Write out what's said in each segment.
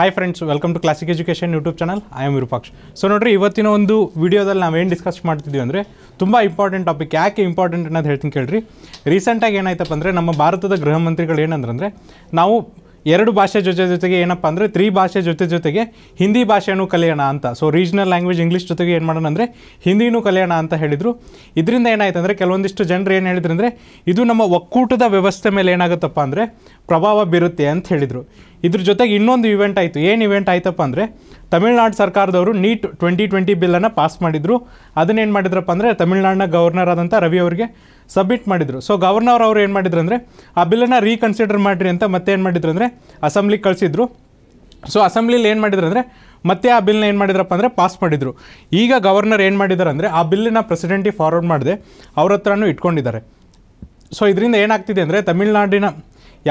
hi friends welcome to Classic education YouTube channel I am so ನೋಡ್ರಿ ಇವತ್ತಿನ ಒಂದು ವೀಡಿಯೋದಲ್ಲಿ ನಾವೇನು ಡಿಸ್ಕಸ್ ಮಾಡ್ತಿದ್ದೀವಿ ಅಂದರೆ ತುಂಬ ಇಂಪಾರ್ಟೆಂಟ್ ಟಾಪಿಕ್ ಯಾಕೆ ಇಂಪಾರ್ಟೆಂಟ್ ಅನ್ನೋದು ಹೇಳ್ತೀನಿ ಕೇಳ್ರಿ ರೀಸೆಂಟಾಗಿ ಏನಾಯ್ತಪ್ಪ ಅಂದರೆ ನಮ್ಮ ಭಾರತದ ಗೃಹ ಮಂತ್ರಿಗಳು ಏನಂದ್ರೆ ನಾವು ಎರಡು ಭಾಷೆ ಜೊತೆ ಜೊತೆಗೆ ಏನಪ್ಪ ಅಂದರೆ ತ್ರೀ ಭಾಷೆ ಜೊತೆ ಜೊತೆಗೆ ಹಿಂದಿ ಭಾಷೆಯೂ ಕಲಿಯೋಣ ಅಂತ ಸೊ ರೀಜ್ನಲ್ ಲ್ಯಾಂಗ್ವೇಜ್ ಇಂಗ್ಲೀಷ್ ಜೊತೆಗೆ ಏನು ಮಾಡೋಣ ಅಂದರೆ ಹಿಂದಿನೂ ಕಲಿಯೋಣ ಅಂತ ಹೇಳಿದರು ಇದರಿಂದ ಏನಾಯ್ತು ಅಂದರೆ ಕೆಲವೊಂದಿಷ್ಟು ಜನರು ಏನು ಹೇಳಿದ್ರು ಅಂದರೆ ಇದು ನಮ್ಮ ಒಕ್ಕೂಟದ ವ್ಯವಸ್ಥೆ ಮೇಲೆ ಏನಾಗುತ್ತಪ್ಪ ಅಂದರೆ ಪ್ರಭಾವ ಬೀರುತ್ತೆ ಅಂತ ಹೇಳಿದರು ಇದ್ರ ಜೊತೆಗೆ ಇನ್ನೊಂದು ಇವೆಂಟ್ ಆಯಿತು ಏನು ಇವೆಂಟ್ ಆಯ್ತಪ್ಪ ಅಂದರೆ ತಮಿಳ್ನಾಡು ಸರ್ಕಾರದವರು ನೀಟ್ ಟ್ವೆಂಟಿ ಟ್ವೆಂಟಿ ಬಿಲ್ಲನ್ನು ಪಾಸ್ ಮಾಡಿದರು ಅದನ್ನೇನು ಮಾಡಿದ್ರಪ್ಪ ಅಂದರೆ ತಮಿಳ್ನಾಡಿನ ಗವರ್ನರ್ ಆದಂಥ ರವಿ ಅವರಿಗೆ ಸಬ್ಮಿಟ್ ಮಾಡಿದರು ಸೊ ಗವರ್ನರ್ ಅವರು ಏನು ಮಾಡಿದ್ರು ಅಂದರೆ ಆ ಬಿಲ್ಲನ್ನು ರೀಕನ್ಸಿಡರ್ ಮಾಡಿರಿ ಅಂತ ಮತ್ತೆ ಏನು ಮಾಡಿದ್ರು ಅಂದರೆ ಅಸೆಂಬ್ಲಿಗೆ ಕಳಿಸಿದ್ರು ಸೊ ಅಸೆಂಬ್ಲಿಲಿ ಏನು ಮಾಡಿದ್ರು ಅಂದರೆ ಮತ್ತೆ ಆ ಬಿಲ್ನ ಏನು ಮಾಡಿದ್ರಪ್ಪ ಅಂದರೆ ಪಾಸ್ ಮಾಡಿದರು ಈಗ ಗವರ್ನರ್ ಏನು ಮಾಡಿದ್ದಾರೆ ಅಂದರೆ ಆ ಬಿಲ್ಲನ್ನ ಪ್ರೆಸಿಡೆಂಟಿಗೆ ಫಾರ್ವರ್ಡ್ ಮಾಡಿದೆ ಅವ್ರ ಹತ್ರನೂ ಇಟ್ಕೊಂಡಿದ್ದಾರೆ ಸೊ ಇದರಿಂದ ಏನಾಗ್ತಿದೆ ಅಂದರೆ ತಮಿಳ್ನಾಡಿನ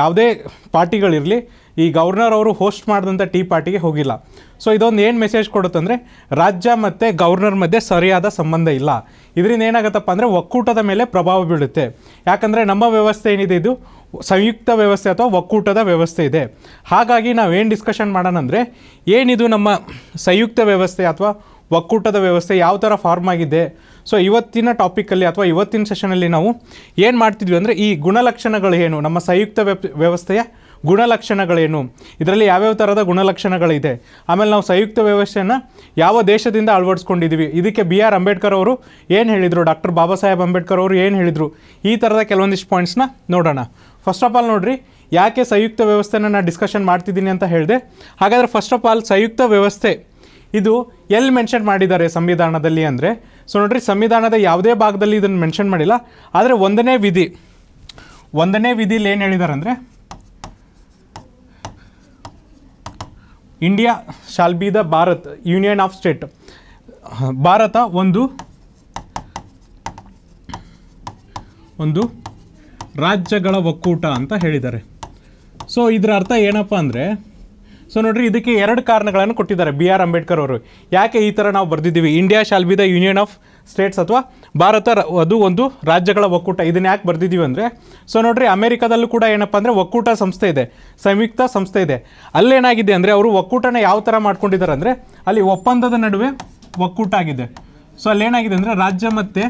ಯಾವುದೇ ಪಾರ್ಟಿಗಳಿರಲಿ ಈ ಗವರ್ನರ್ ಅವರು ಹೋಸ್ಟ್ ಮಾಡಿದಂಥ ಟೀ ಪಾರ್ಟಿಗೆ ಹೋಗಿಲ್ಲ ಸೊ ಇದೊಂದು ಏನು ಮೆಸೇಜ್ ಕೊಡುತ್ತಂದರೆ ರಾಜ್ಯ ಮತ್ತು ಗವರ್ನರ್ ಮಧ್ಯೆ ಸರಿಯಾದ ಸಂಬಂಧ ಇಲ್ಲ ಇದರಿಂದ ಏನಾಗುತ್ತಪ್ಪ ಅಂದರೆ ಒಕ್ಕೂಟದ ಮೇಲೆ ಪ್ರಭಾವ ಬೀಳುತ್ತೆ ಯಾಕಂದರೆ ನಮ್ಮ ವ್ಯವಸ್ಥೆ ಏನಿದೆ ಇದು ಸಂಯುಕ್ತ ವ್ಯವಸ್ಥೆ ಅಥವಾ ಒಕ್ಕೂಟದ ವ್ಯವಸ್ಥೆ ಇದೆ ಹಾಗಾಗಿ ನಾವು ಏನು ಡಿಸ್ಕಷನ್ ಮಾಡೋಣ ಅಂದರೆ ಏನಿದು ನಮ್ಮ ಸಂಯುಕ್ತ ವ್ಯವಸ್ಥೆ ಅಥವಾ ಒಕ್ಕೂಟದ ವ್ಯವಸ್ಥೆ ಯಾವ ಥರ ಫಾರ್ಮ್ ಆಗಿದೆ ಸೊ ಇವತ್ತಿನ ಟಾಪಿಕಲ್ಲಿ ಅಥವಾ ಇವತ್ತಿನ ಸೆಷನಲ್ಲಿ ನಾವು ಏನು ಮಾಡ್ತಿದ್ವಿ ಅಂದರೆ ಈ ಗುಣಲಕ್ಷಣಗಳು ಏನು ನಮ್ಮ ಸಂಯುಕ್ತ ವ್ಯವಸ್ಥೆಯ ಗುಣಲಕ್ಷಣಗಳೇನು ಇದರಲ್ಲಿ ಯಾವ್ಯಾವ ಥರದ ಗುಣಲಕ್ಷಣಗಳಿದೆ ಆಮೇಲೆ ನಾವು ಸಂಯುಕ್ತ ವ್ಯವಸ್ಥೆಯನ್ನು ಯಾವ ದೇಶದಿಂದ ಅಳವಡಿಸ್ಕೊಂಡಿದ್ದೀವಿ ಇದಕ್ಕೆ ಬಿ ಆರ್ ಅಂಬೇಡ್ಕರ್ ಅವರು ಏನು ಹೇಳಿದರು ಡಾಕ್ಟರ್ ಬಾಬಾ ಸಾಹೇಬ್ ಅಂಬೇಡ್ಕರ್ ಅವರು ಏನು ಹೇಳಿದರು ಈ ಥರದ ಕೆಲವೊಂದಿಷ್ಟು ಪಾಯಿಂಟ್ಸ್ನ ನೋಡೋಣ ಫಸ್ಟ್ ಆಫ್ ಆಲ್ ನೋಡಿರಿ ಯಾಕೆ ಸಂಯುಕ್ತ ವ್ಯವಸ್ಥೆನ ನಾನು ಡಿಸ್ಕಷನ್ ಮಾಡ್ತಿದ್ದೀನಿ ಅಂತ ಹೇಳಿದೆ ಹಾಗಾದರೆ ಫಸ್ಟ್ ಆಫ್ ಆಲ್ ಸಂಯುಕ್ತ ವ್ಯವಸ್ಥೆ ಇದು ಎಲ್ಲಿ ಮೆನ್ಷನ್ ಮಾಡಿದ್ದಾರೆ ಸಂವಿಧಾನದಲ್ಲಿ ಅಂದರೆ ಸೊ ನೋಡಿರಿ ಸಂವಿಧಾನದ ಯಾವುದೇ ಭಾಗದಲ್ಲಿ ಇದನ್ನು ಮೆನ್ಷನ್ ಮಾಡಿಲ್ಲ ಆದರೆ ಒಂದನೇ ವಿಧಿ ಒಂದನೇ ವಿಧಿಲಿ ಏನು ಹೇಳಿದ್ದಾರೆ ಅಂದರೆ India shall be the Bharat union of state Bharat ಒಂದು ಒಂದು ರಾಜ್ಯಗಳ ಒಕ್ಕೂಟ ಅಂತ ಹೇಳಿದ್ದಾರೆ ಸೊ ಇದರ ಅರ್ಥ ಏನಪ್ಪ ಅಂದರೆ ಸೊ ನೋಡಿರಿ ಇದಕ್ಕೆ ಎರಡು ಕಾರಣಗಳನ್ನು ಕೊಟ್ಟಿದ್ದಾರೆ ಬಿ ಆರ್ ಅಂಬೇಡ್ಕರ್ ಅವರು ಯಾಕೆ ಈ ಥರ ನಾವು ಬರೆದಿದ್ದೀವಿ India shall be the union of states ಅಥವಾ ಭಾರತ ಅದು ಒಂದು ರಾಜ್ಯಗಳ ಒಕ್ಕೂಟ ಇದನ್ನ ಯಾಕೆ ಬರೆದಿದ್ದೀವಿ ಅಂದರೆ ಸೊ ನೋಡಿರಿ ಅಮೇರಿಕಾದಲ್ಲೂ ಕೂಡ ಏನಪ್ಪ ಅಂದರೆ ಒಕ್ಕೂಟ ಸಂಸ್ಥೆ ಇದೆ ಸಂಯುಕ್ತ ಸಂಸ್ಥೆ ಇದೆ ಅಲ್ಲೇನಾಗಿದೆ ಅಂದರೆ ಅವರು ಒಕ್ಕೂಟನ ಯಾವ ಥರ ಮಾಡ್ಕೊಂಡಿದ್ದಾರೆ ಅಂದರೆ ಅಲ್ಲಿ ಒಪ್ಪಂದದ ನಡುವೆ ಒಕ್ಕೂಟ ಆಗಿದೆ ಸೊ ಅಲ್ಲೇನಾಗಿದೆ ಅಂದರೆ ರಾಜ್ಯ ಮತ್ತು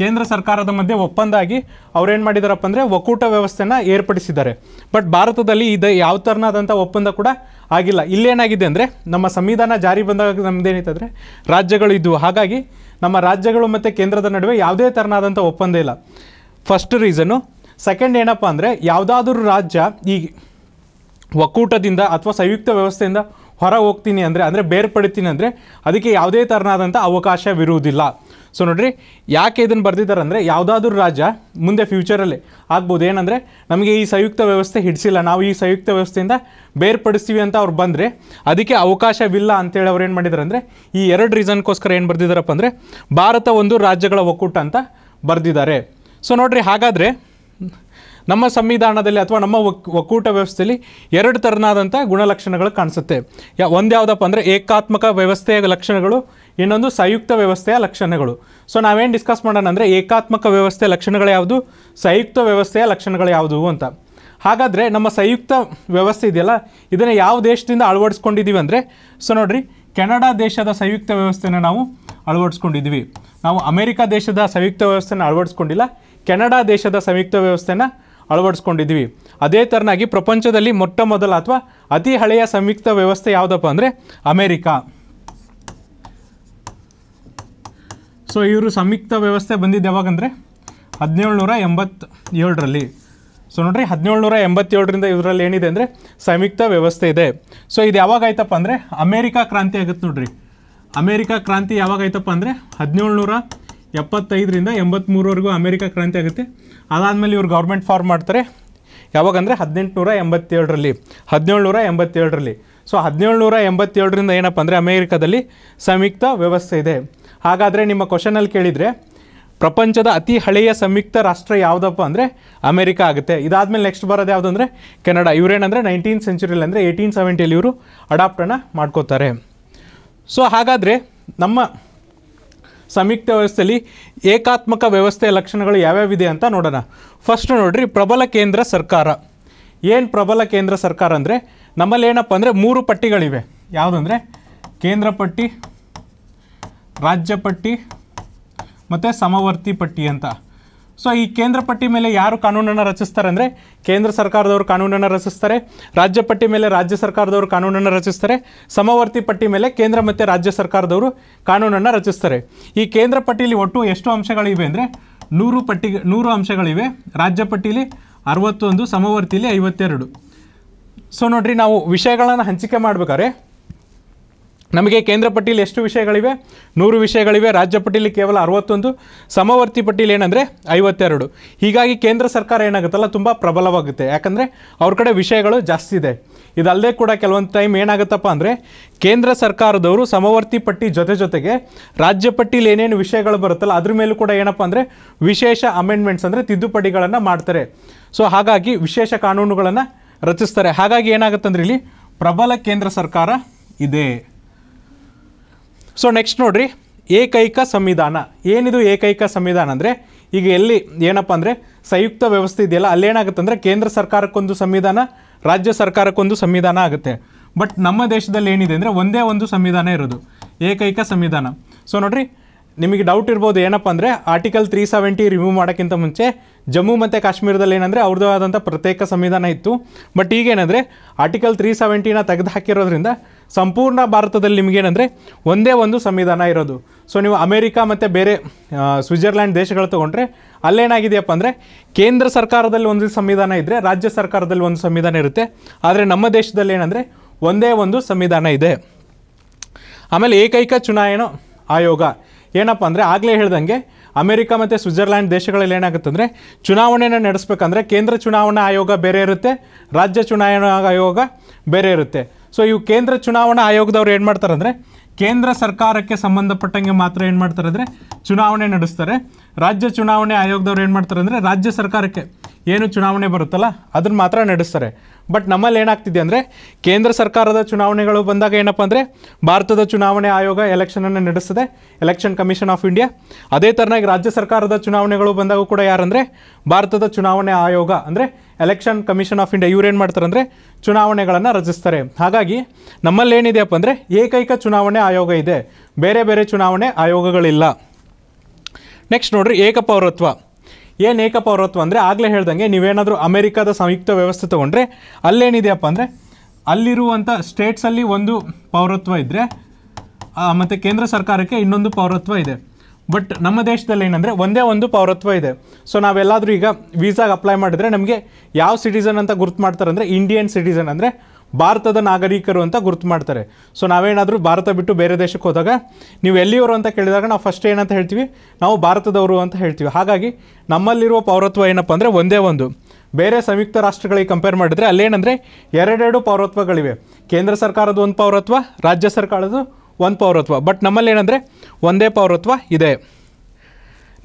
ಕೇಂದ್ರ ಸರ್ಕಾರದ ಮಧ್ಯೆ ಒಪ್ಪಂದ ಆಗಿ ಅವ್ರೇನು ಮಾಡಿದಾರಪ್ಪ ಅಂದರೆ ಒಕ್ಕೂಟ ವ್ಯವಸ್ಥೆನ ಏರ್ಪಡಿಸಿದ್ದಾರೆ ಬಟ್ ಭಾರತದಲ್ಲಿ ಇದು ಯಾವ ಥರನಾದಂಥ ಒಪ್ಪಂದ ಕೂಡ ಆಗಿಲ್ಲ ಇಲ್ಲೇನಾಗಿದೆ ಅಂದರೆ ನಮ್ಮ ಸಂವಿಧಾನ ಜಾರಿ ಬಂದಾಗ ನಮ್ಮದೇನಿತ್ತು ಅಂದರೆ ರಾಜ್ಯಗಳು ಇದ್ದವು ಹಾಗಾಗಿ ನಮ್ಮ ರಾಜ್ಯಗಳು ಮತ್ತು ಕೇಂದ್ರದ ನಡುವೆ ಯಾವುದೇ ಥರನಾದಂಥ ಒಪ್ಪಂದ ಇಲ್ಲ ಫಸ್ಟ್ ರೀಸನು ಸೆಕೆಂಡ್ ಏನಪ್ಪ ಅಂದರೆ ಯಾವುದಾದ್ರೂ ರಾಜ್ಯ ಈ ಒಕ್ಕೂಟದಿಂದ ಅಥವಾ ಸಂಯುಕ್ತ ವ್ಯವಸ್ಥೆಯಿಂದ ಹೊರ ಹೋಗ್ತೀನಿ ಅಂದರೆ ಅಂದರೆ ಬೇರ್ಪಡಿತೀನಿ ಅಂದರೆ ಅದಕ್ಕೆ ಯಾವುದೇ ಥರನಾದಂಥ ಅವಕಾಶವಿರುವುದಿಲ್ಲ ಸೊ ನೋಡಿರಿ ಯಾಕೆ ಇದನ್ನು ಬರ್ದಿದ್ದಾರೆ ಅಂದರೆ ಯಾವುದಾದ್ರೂ ರಾಜ್ಯ ಮುಂದೆ ಫ್ಯೂಚರಲ್ಲಿ ಆಗ್ಬೋದು ಏನಂದರೆ ನಮಗೆ ಈ ಸಂಯುಕ್ತ ವ್ಯವಸ್ಥೆ ಹಿಡಿಸಿಲ್ಲ ನಾವು ಈ ಸಂಯುಕ್ತ ವ್ಯವಸ್ಥೆಯಿಂದ ಬೇರ್ಪಡಿಸ್ತೀವಿ ಅಂತ ಅವ್ರು ಬಂದರೆ ಅದಕ್ಕೆ ಅವಕಾಶವಿಲ್ಲ ಅಂತೇಳಿ ಅವ್ರು ಏನು ಮಾಡಿದ್ದಾರೆ ಅಂದರೆ ಈ ಎರಡು ರೀಸನ್ಗೋಸ್ಕರ ಏನು ಬರ್ದಿದ್ದಾರಪ್ಪ ಅಂದರೆ ಭಾರತ ಒಂದು ರಾಜ್ಯಗಳ ಒಕ್ಕೂಟ ಅಂತ ಬರೆದಿದ್ದಾರೆ ಸೊ ನೋಡ್ರಿ ಹಾಗಾದರೆ ನಮ್ಮ ಸಂವಿಧಾನದಲ್ಲಿ ಅಥವಾ ನಮ್ಮ ಒಕ್ಕೂಟ ವ್ಯವಸ್ಥೆಯಲ್ಲಿ ಎರಡು ಥರನಾದಂಥ ಗುಣಲಕ್ಷಣಗಳು ಕಾಣಿಸುತ್ತೆ ಯಾ ಒಂದು ಯಾವುದಪ್ಪ ಅಂದರೆ ಏಕಾತ್ಮಕ ವ್ಯವಸ್ಥೆಯ ಲಕ್ಷಣಗಳು ಇನ್ನೊಂದು ಸಂಯುಕ್ತ ವ್ಯವಸ್ಥೆಯ ಲಕ್ಷಣಗಳು ಸೊ ನಾವೇನು ಡಿಸ್ಕಸ್ ಮಾಡೋಣ ಅಂದರೆ ಏಕಾತ್ಮಕ ವ್ಯವಸ್ಥೆಯ ಲಕ್ಷಣಗಳು ಯಾವುದು ಸಂಯುಕ್ತ ವ್ಯವಸ್ಥೆಯ ಲಕ್ಷಣಗಳು ಯಾವುದು ಅಂತ ಹಾಗಾದರೆ ನಮ್ಮ ಸಂಯುಕ್ತ ವ್ಯವಸ್ಥೆ ಇದೆಯಲ್ಲ ಇದನ್ನು ಯಾವ ದೇಶದಿಂದ ಅಳವಡಿಸ್ಕೊಂಡಿದ್ದೀವಿ ಅಂದರೆ ಸೊ ನೋಡಿರಿ ಕೆನಡಾ ದೇಶದ ಸಂಯುಕ್ತ ವ್ಯವಸ್ಥೆನ ನಾವು ಅಳವಡಿಸ್ಕೊಂಡಿದ್ವಿ ನಾವು ಅಮೇರಿಕಾ ದೇಶದ ಸಂಯುಕ್ತ ವ್ಯವಸ್ಥೆನ ಅಳವಡಿಸ್ಕೊಂಡಿಲ್ಲ ಕೆನಡಾ ದೇಶದ ಸಂಯುಕ್ತ ವ್ಯವಸ್ಥೆನ ಅಳವಡಿಸ್ಕೊಂಡಿದ್ದೀವಿ ಅದೇ ಥರನಾಗಿ ಪ್ರಪಂಚದಲ್ಲಿ ಮೊಟ್ಟ ಮೊದಲ ಅಥವಾ ಅತಿ ಹಳೆಯ ಸಂಯುಕ್ತ ವ್ಯವಸ್ಥೆ ಯಾವುದಪ್ಪ ಅಂದರೆ ಅಮೇರಿಕಾ ಸೊ ಇವರು ಸಂಯುಕ್ತ ವ್ಯವಸ್ಥೆ ಬಂದಿದ್ದು ಯಾವಾಗಂದರೆ ಹದಿನೇಳ್ನೂರ ಎಂಬತ್ತೇಳರಲ್ಲಿ ಸೊ ನೋಡಿರಿ ಹದಿನೇಳ್ನೂರ ಎಂಬತ್ತೇಳರಿಂದ ಇವರಲ್ಲಿ ಏನಿದೆ ಅಂದರೆ ಸಂಯುಕ್ತ ವ್ಯವಸ್ಥೆ ಇದೆ ಸೊ ಇದು ಯಾವಾಗಾಯ್ತಪ್ಪ ಅಂದರೆ ಅಮೇರಿಕಾ ಕ್ರಾಂತಿ ಆಗುತ್ತೆ ನೋಡ್ರಿ ಅಮೇರಿಕಾ ಕ್ರಾಂತಿ ಯಾವಾಗಾಯ್ತಪ್ಪ ಅಂದರೆ ಹದಿನೇಳ್ನೂರ ಎಪ್ಪತ್ತೈದರಿಂದ ಎಂಬತ್ತ್ಮೂರವರೆಗೂ ಅಮೇರಿಕಾ ಕ್ರಾಂತಿ ಆಗುತ್ತೆ ಅದಾದಮೇಲೆ ಇವರು ಗೌರ್ಮೆಂಟ್ ಫಾರ್ಮ್ ಮಾಡ್ತಾರೆ ಯಾವಾಗಂದರೆ ಹದಿನೆಂಟುನೂರ ಎಂಬತ್ತೇಳರಲ್ಲಿ ಹದಿನೇಳುನೂರ ಎಂಬತ್ತೇಳರಲ್ಲಿ ಸೊ ಹದಿನೇಳುನೂರ ಎಂಬತ್ತೇಳರಿಂದ ಏನಪ್ಪ ಅಂದರೆ ಅಮೇರಿಕಾದಲ್ಲಿ ಸಂಯುಕ್ತ ವ್ಯವಸ್ಥೆ ಇದೆ ಹಾಗಾದರೆ ನಿಮ್ಮ ಕ್ವಶನಲ್ಲಿ ಕೇಳಿದರೆ ಪ್ರಪಂಚದ ಅತಿ ಹಳೆಯ ಸಂಯುಕ್ತ ರಾಷ್ಟ್ರ ಯಾವುದಪ್ಪ ಅಂದರೆ ಅಮೇರಿಕಾ ಆಗುತ್ತೆ ಇದಾದಮೇಲೆ ನೆಕ್ಸ್ಟ್ ಬರೋದು ಯಾವುದು ಅಂದರೆ ಕೆನಡಾ ಇವರೇನಂದರೆ ನೈನ್ಟೀನ್ ಸೆಂಚುರಿಯಲ್ಲಿ ಅಂದರೆ ಏಯ್ಟೀನ್ ಸೆವೆಂಟಿಯಲ್ಲಿ ಇವರು ಅಡಾಪ್ಟನ್ನು ಮಾಡ್ಕೋತಾರೆ ಸೊ ಹಾಗಾದರೆ ನಮ್ಮ ಸಂಯುಕ್ತ ವ್ಯವಸ್ಥೆಯಲ್ಲಿ ಏಕಾತ್ಮಕ ವ್ಯವಸ್ಥೆಯ ಲಕ್ಷಣಗಳು ಯಾವ್ಯಾವಿದೆ ಅಂತ ನೋಡೋಣ ಫಸ್ಟ್ ನೋಡಿರಿ ಪ್ರಬಲ ಕೇಂದ್ರ ಸರ್ಕಾರ ಏನು ಪ್ರಬಲ ಕೇಂದ್ರ ಸರ್ಕಾರ ಅಂದರೆ ನಮ್ಮಲ್ಲಿ ಏನಪ್ಪ ಅಂದರೆ ಮೂರು ಪಟ್ಟಿಗಳಿವೆ ಯಾವುದಂದರೆ ಕೇಂದ್ರ ಪಟ್ಟಿ ರಾಜ್ಯ ಪಟ್ಟಿ ಮತ್ತು ಸಮವರ್ತಿ ಪಟ್ಟಿ ಅಂತ ಸೊ ಈ ಕೇಂದ್ರ ಪಟ್ಟಿ ಮೇಲೆ ಯಾರು ಕಾನೂನನ್ನು ರಚಿಸ್ತಾರೆ ಅಂದರೆ ಕೇಂದ್ರ ಸರ್ಕಾರದವರು ಕಾನೂನನ್ನು ರಚಿಸ್ತಾರೆ ರಾಜ್ಯ ಪಟ್ಟಿ ಮೇಲೆ ರಾಜ್ಯ ಸರ್ಕಾರದವರು ಕಾನೂನನ್ನು ರಚಿಸ್ತಾರೆ ಸಮವರ್ತಿ ಪಟ್ಟಿ ಮೇಲೆ ಕೇಂದ್ರ ಮತ್ತು ರಾಜ್ಯ ಸರ್ಕಾರದವರು ಕಾನೂನನ್ನು ರಚಿಸ್ತಾರೆ ಈ ಕೇಂದ್ರ ಪಟ್ಟಿಯಲ್ಲಿ ಒಟ್ಟು ಎಷ್ಟು ಅಂಶಗಳಿವೆ ಅಂದರೆ ನೂರು ಪಟ್ಟಿ ನೂರು ಅಂಶಗಳಿವೆ ರಾಜ್ಯ ಪಟ್ಟಿಯಲ್ಲಿ ಅರವತ್ತೊಂದು ಸಮವರ್ತಿಲಿ ಐವತ್ತೆರಡು ಸೊ ನೋಡಿರಿ ನಾವು ವಿಷಯಗಳನ್ನು ಹಂಚಿಕೆ ಮಾಡಬೇಕಾದ್ರೆ ನಮಗೆ ಕೇಂದ್ರ ಪಟ್ಟಿಯಲ್ಲಿ ಎಷ್ಟು ವಿಷಯಗಳಿವೆ ನೂರು ವಿಷಯಗಳಿವೆ ರಾಜ್ಯ ಪಟ್ಟಿಯಲ್ಲಿ ಕೇವಲ ಅರವತ್ತೊಂದು ಸಮವರ್ತಿ ಪಟ್ಟಿಯಲ್ಲಿ ಏನಂದರೆ ಐವತ್ತೆರಡು ಹೀಗಾಗಿ ಕೇಂದ್ರ ಸರ್ಕಾರ ಏನಾಗುತ್ತಲ್ಲ ತುಂಬ ಪ್ರಬಲವಾಗುತ್ತೆ ಯಾಕಂದರೆ ಅವ್ರ ಕಡೆ ವಿಷಯಗಳು ಜಾಸ್ತಿ ಇದೆ ಇದಲ್ಲದೆ ಕೂಡ ಕೆಲವೊಂದು ಟೈಮ್ ಏನಾಗುತ್ತಪ್ಪ ಅಂದರೆ ಕೇಂದ್ರ ಸರ್ಕಾರದವರು ಸಮವರ್ತಿ ಪಟ್ಟಿ ಜೊತೆ ಜೊತೆಗೆ ರಾಜ್ಯ ಪಟ್ಟಿಯಲ್ಲಿ ಏನೇನು ವಿಷಯಗಳು ಬರುತ್ತಲ್ಲ ಅದ್ರ ಮೇಲೂ ಕೂಡ ಏನಪ್ಪ ಅಂದರೆ ವಿಶೇಷ ಅಮೆಂಡ್ಮೆಂಟ್ಸ್ ಅಂದರೆ ತಿದ್ದುಪಡಿಗಳನ್ನು ಮಾಡ್ತಾರೆ ಸೊ ಹಾಗಾಗಿ ವಿಶೇಷ ಕಾನೂನುಗಳನ್ನು ರಚಿಸ್ತಾರೆ ಹಾಗಾಗಿ ಏನಾಗುತ್ತೆ ಅಂದರೆ ಇಲ್ಲಿ ಪ್ರಬಲ ಕೇಂದ್ರ ಸರ್ಕಾರ ಇದೆ ಸೊ ನೆಕ್ಸ್ಟ್ ನೋಡಿರಿ ಏಕೈಕ ಸಂವಿಧಾನ ಏನಿದು ಏಕೈಕ ಸಂವಿಧಾನ ಅಂದರೆ ಈಗ ಎಲ್ಲಿ ಏನಪ್ಪ ಅಂದರೆ ಸಂಯುಕ್ತ ವ್ಯವಸ್ಥೆ ಇದೆಯಲ್ಲ ಅಲ್ಲೇನಾಗುತ್ತೆ ಅಂದರೆ ಕೇಂದ್ರ ಸರ್ಕಾರಕ್ಕೊಂದು ಸಂವಿಧಾನ ರಾಜ್ಯ ಸರ್ಕಾರಕ್ಕೊಂದು ಸಂವಿಧಾನ ಆಗುತ್ತೆ ಬಟ್ ನಮ್ಮ ದೇಶದಲ್ಲಿ ಏನಿದೆ ಅಂದರೆ ಒಂದೇ ಒಂದು ಸಂವಿಧಾನ ಇರೋದು ಏಕೈಕ ಸಂವಿಧಾನ ಸೊ ನೋಡಿರಿ ನಿಮಗೆ ಡೌಟ್ ಇರ್ಬೋದು ಏನಪ್ಪ ಅಂದರೆ ಆರ್ಟಿಕಲ್ ತ್ರೀ ಸೆವೆಂಟಿ ರಿಮೂವ್ ಮಾಡೋಕ್ಕಿಂತ ಮುಂಚೆ ಜಮ್ಮು ಮತ್ತು ಕಾಶ್ಮೀರದಲ್ಲಿ ಏನಂದರೆ ಅವ್ರದ್ದೇ ಆದಂಥ ಪ್ರತ್ಯೇಕ ಸಂವಿಧಾನ ಇತ್ತು ಬಟ್ ಈಗೇನಂದರೆ ಆರ್ಟಿಕಲ್ ತ್ರೀ ಸೆವೆಂಟಿನ ತೆಗೆದುಹಾಕಿರೋದ್ರಿಂದ ಸಂಪೂರ್ಣ ಭಾರತದಲ್ಲಿ ನಿಮಗೇನಂದರೆ ಒಂದೇ ಒಂದು ಸಂವಿಧಾನ ಇರೋದು ಸೊ ನೀವು ಅಮೇರಿಕಾ ಮತ್ತು ಬೇರೆ ಸ್ವಿಜರ್ಲ್ಯಾಂಡ್ ದೇಶಗಳು ತೊಗೊಂಡ್ರೆ ಅಲ್ಲೇನಾಗಿದೆಯಪ್ಪ ಅಂದರೆ ಕೇಂದ್ರ ಸರ್ಕಾರದಲ್ಲಿ ಒಂದು ಸಂವಿಧಾನ ಇದ್ದರೆ ರಾಜ್ಯ ಸರ್ಕಾರದಲ್ಲಿ ಒಂದು ಸಂವಿಧಾನ ಇರುತ್ತೆ ಆದರೆ ನಮ್ಮ ದೇಶದಲ್ಲಿ ಏನಂದರೆ ಒಂದೇ ಒಂದು ಸಂವಿಧಾನ ಇದೆ ಆಮೇಲೆ ಏಕೈಕ ಚುನಾವಣಾ ಆಯೋಗ ಏನಪ್ಪ ಅಂದರೆ ಆಗಲೇ ಹೇಳ್ದಂಗೆ ಅಮೇರಿಕ ಮತ್ತು ಸ್ವಿಜರ್ಲ್ಯಾಂಡ್ ದೇಶಗಳಲ್ಲಿ ಏನಾಗುತ್ತೆ ಅಂದರೆ ಚುನಾವಣೆನ ನಡೆಸ್ಬೇಕಂದ್ರೆ ಕೇಂದ್ರ ಚುನಾವಣಾ ಆಯೋಗ ಬೇರೆ ಇರುತ್ತೆ ರಾಜ್ಯ ಚುನಾವಣಾ ಆಯೋಗ ಬೇರೆ ಇರುತ್ತೆ ಸೊ ಇವು ಕೇಂದ್ರ ಚುನಾವಣಾ ಆಯೋಗದವ್ರು ಏನು ಮಾಡ್ತಾರಂದರೆ ಕೇಂದ್ರ ಸರ್ಕಾರಕ್ಕೆ ಸಂಬಂಧಪಟ್ಟಂಗೆ ಮಾತ್ರ ಏನು ಮಾಡ್ತಾರೆ ಅಂದರೆ ಚುನಾವಣೆ ನಡೆಸ್ತಾರೆ ರಾಜ್ಯ ಚುನಾವಣೆ ಆಯೋಗದವ್ರು ಏನು ಮಾಡ್ತಾರೆ ಅಂದರೆ ರಾಜ್ಯ ಸರ್ಕಾರಕ್ಕೆ ಏನು ಚುನಾವಣೆ ಬರುತ್ತಲ್ಲ ಅದನ್ನು ಮಾತ್ರ ನಡೆಸ್ತಾರೆ ಬಟ್ ನಮ್ಮಲ್ಲಿ ಏನಾಗ್ತಿದೆ ಅಂದರೆ ಕೇಂದ್ರ ಸರ್ಕಾರದ ಚುನಾವಣೆಗಳು ಬಂದಾಗ ಏನಪ್ಪ ಅಂದರೆ ಭಾರತದ ಚುನಾವಣೆ ಆಯೋಗ ಎಲೆಕ್ಷನನ್ನು ನಡೆಸ್ತದೆ ಎಲೆಕ್ಷನ್ ಕಮಿಷನ್ ಆಫ್ ಇಂಡಿಯಾ ಅದೇ ಥರನಾಗಿ ರಾಜ್ಯ ಸರ್ಕಾರದ ಚುನಾವಣೆಗಳು ಬಂದಾಗ ಕೂಡ ಯಾರಂದರೆ ಭಾರತದ ಚುನಾವಣೆ ಆಯೋಗ ಅಂದರೆ ಎಲೆಕ್ಷನ್ ಕಮಿಷನ್ ಆಫ್ ಇಂಡಿಯಾ ಇವ್ರೇನು ಮಾಡ್ತಾರೆ ಅಂದರೆ ಚುನಾವಣೆಗಳನ್ನು ರಚಿಸ್ತಾರೆ ಹಾಗಾಗಿ ನಮ್ಮಲ್ಲಿ ಏನಿದೆಯಪ್ಪ ಅಂದರೆ ಏಕೈಕ ಚುನಾವಣೆ ಆಯೋಗ ಇದೆ ಬೇರೆ ಬೇರೆ ಚುನಾವಣೆ ಆಯೋಗಗಳಿಲ್ಲ ನೆಕ್ಸ್ಟ್ ನೋಡ್ರಿ ಏಕಪೌರತ್ವ ಏನು ಏಕಪೌರತ್ವ ಅಂದರೆ ಆಗಲೇ ಹೇಳ್ದಂಗೆ ನೀವೇನಾದರೂ ಅಮೆರಿಕಾದ ಸಂಯುಕ್ತ ವ್ಯವಸ್ಥೆ ತೊಗೊಂಡ್ರೆ ಅಲ್ಲೇನಿದೆಯಪ್ಪ ಅಂದರೆ ಅಲ್ಲಿರುವಂಥ ಸ್ಟೇಟ್ಸಲ್ಲಿ ಒಂದು ಪೌರತ್ವ ಇದ್ದರೆ ಮತ್ತು ಕೇಂದ್ರ ಸರ್ಕಾರಕ್ಕೆ ಇನ್ನೊಂದು ಪೌರತ್ವ ಇದೆ ಬಟ್ ನಮ್ಮ ದೇಶದಲ್ಲಿ ಏನಂದರೆ ಒಂದೇ ಒಂದು ಪೌರತ್ವ ಇದೆ ಸೊ ನಾವೆಲ್ಲಾದರೂ ಈಗ ವೀಸಾಗೆ ಅಪ್ಲೈ ಮಾಡಿದರೆ ನಮಗೆ ಯಾವ ಸಿಟಿಸನ್ ಅಂತ ಗುರ್ತು ಮಾಡ್ತಾರೆ ಅಂದರೆ ಇಂಡಿಯನ್ ಸಿಟಿಸನ್ ಅಂದರೆ ಭಾರತದ ನಾಗರಿಕರು ಅಂತ ಗುರುತು ಮಾಡ್ತಾರೆ ಸೊ ನಾವೇನಾದರೂ ಭಾರತ ಬಿಟ್ಟು ಬೇರೆ ದೇಶಕ್ಕೆ ಹೋದಾಗ ನೀವು ಎಲ್ಲಿಯವರು ಅಂತ ಕೇಳಿದಾಗ ನಾವು ಫಸ್ಟ್ ಏನಂತ ಹೇಳ್ತೀವಿ ನಾವು ಭಾರತದವರು ಅಂತ ಹೇಳ್ತೀವಿ ಹಾಗಾಗಿ ನಮ್ಮಲ್ಲಿರುವ ಪೌರತ್ವ ಏನಪ್ಪ ಅಂದರೆ ಒಂದೇ ಒಂದು ಬೇರೆ ಸಂಯುಕ್ತ ರಾಷ್ಟ್ರಗಳಿಗೆ ಕಂಪೇರ್ ಮಾಡಿದರೆ ಅಲ್ಲೇನಂದರೆ ಎರಡೆರಡು ಪೌರತ್ವಗಳಿವೆ ಕೇಂದ್ರ ಸರ್ಕಾರದ ಒಂದು ಪೌರತ್ವ ರಾಜ್ಯ ಸರ್ಕಾರದ ಒಂದು ಪೌರತ್ವ ಬಟ್ ನಮ್ಮಲ್ಲಿ ಏನಂದರೆ ಒಂದೇ ಪೌರತ್ವ ಇದೆ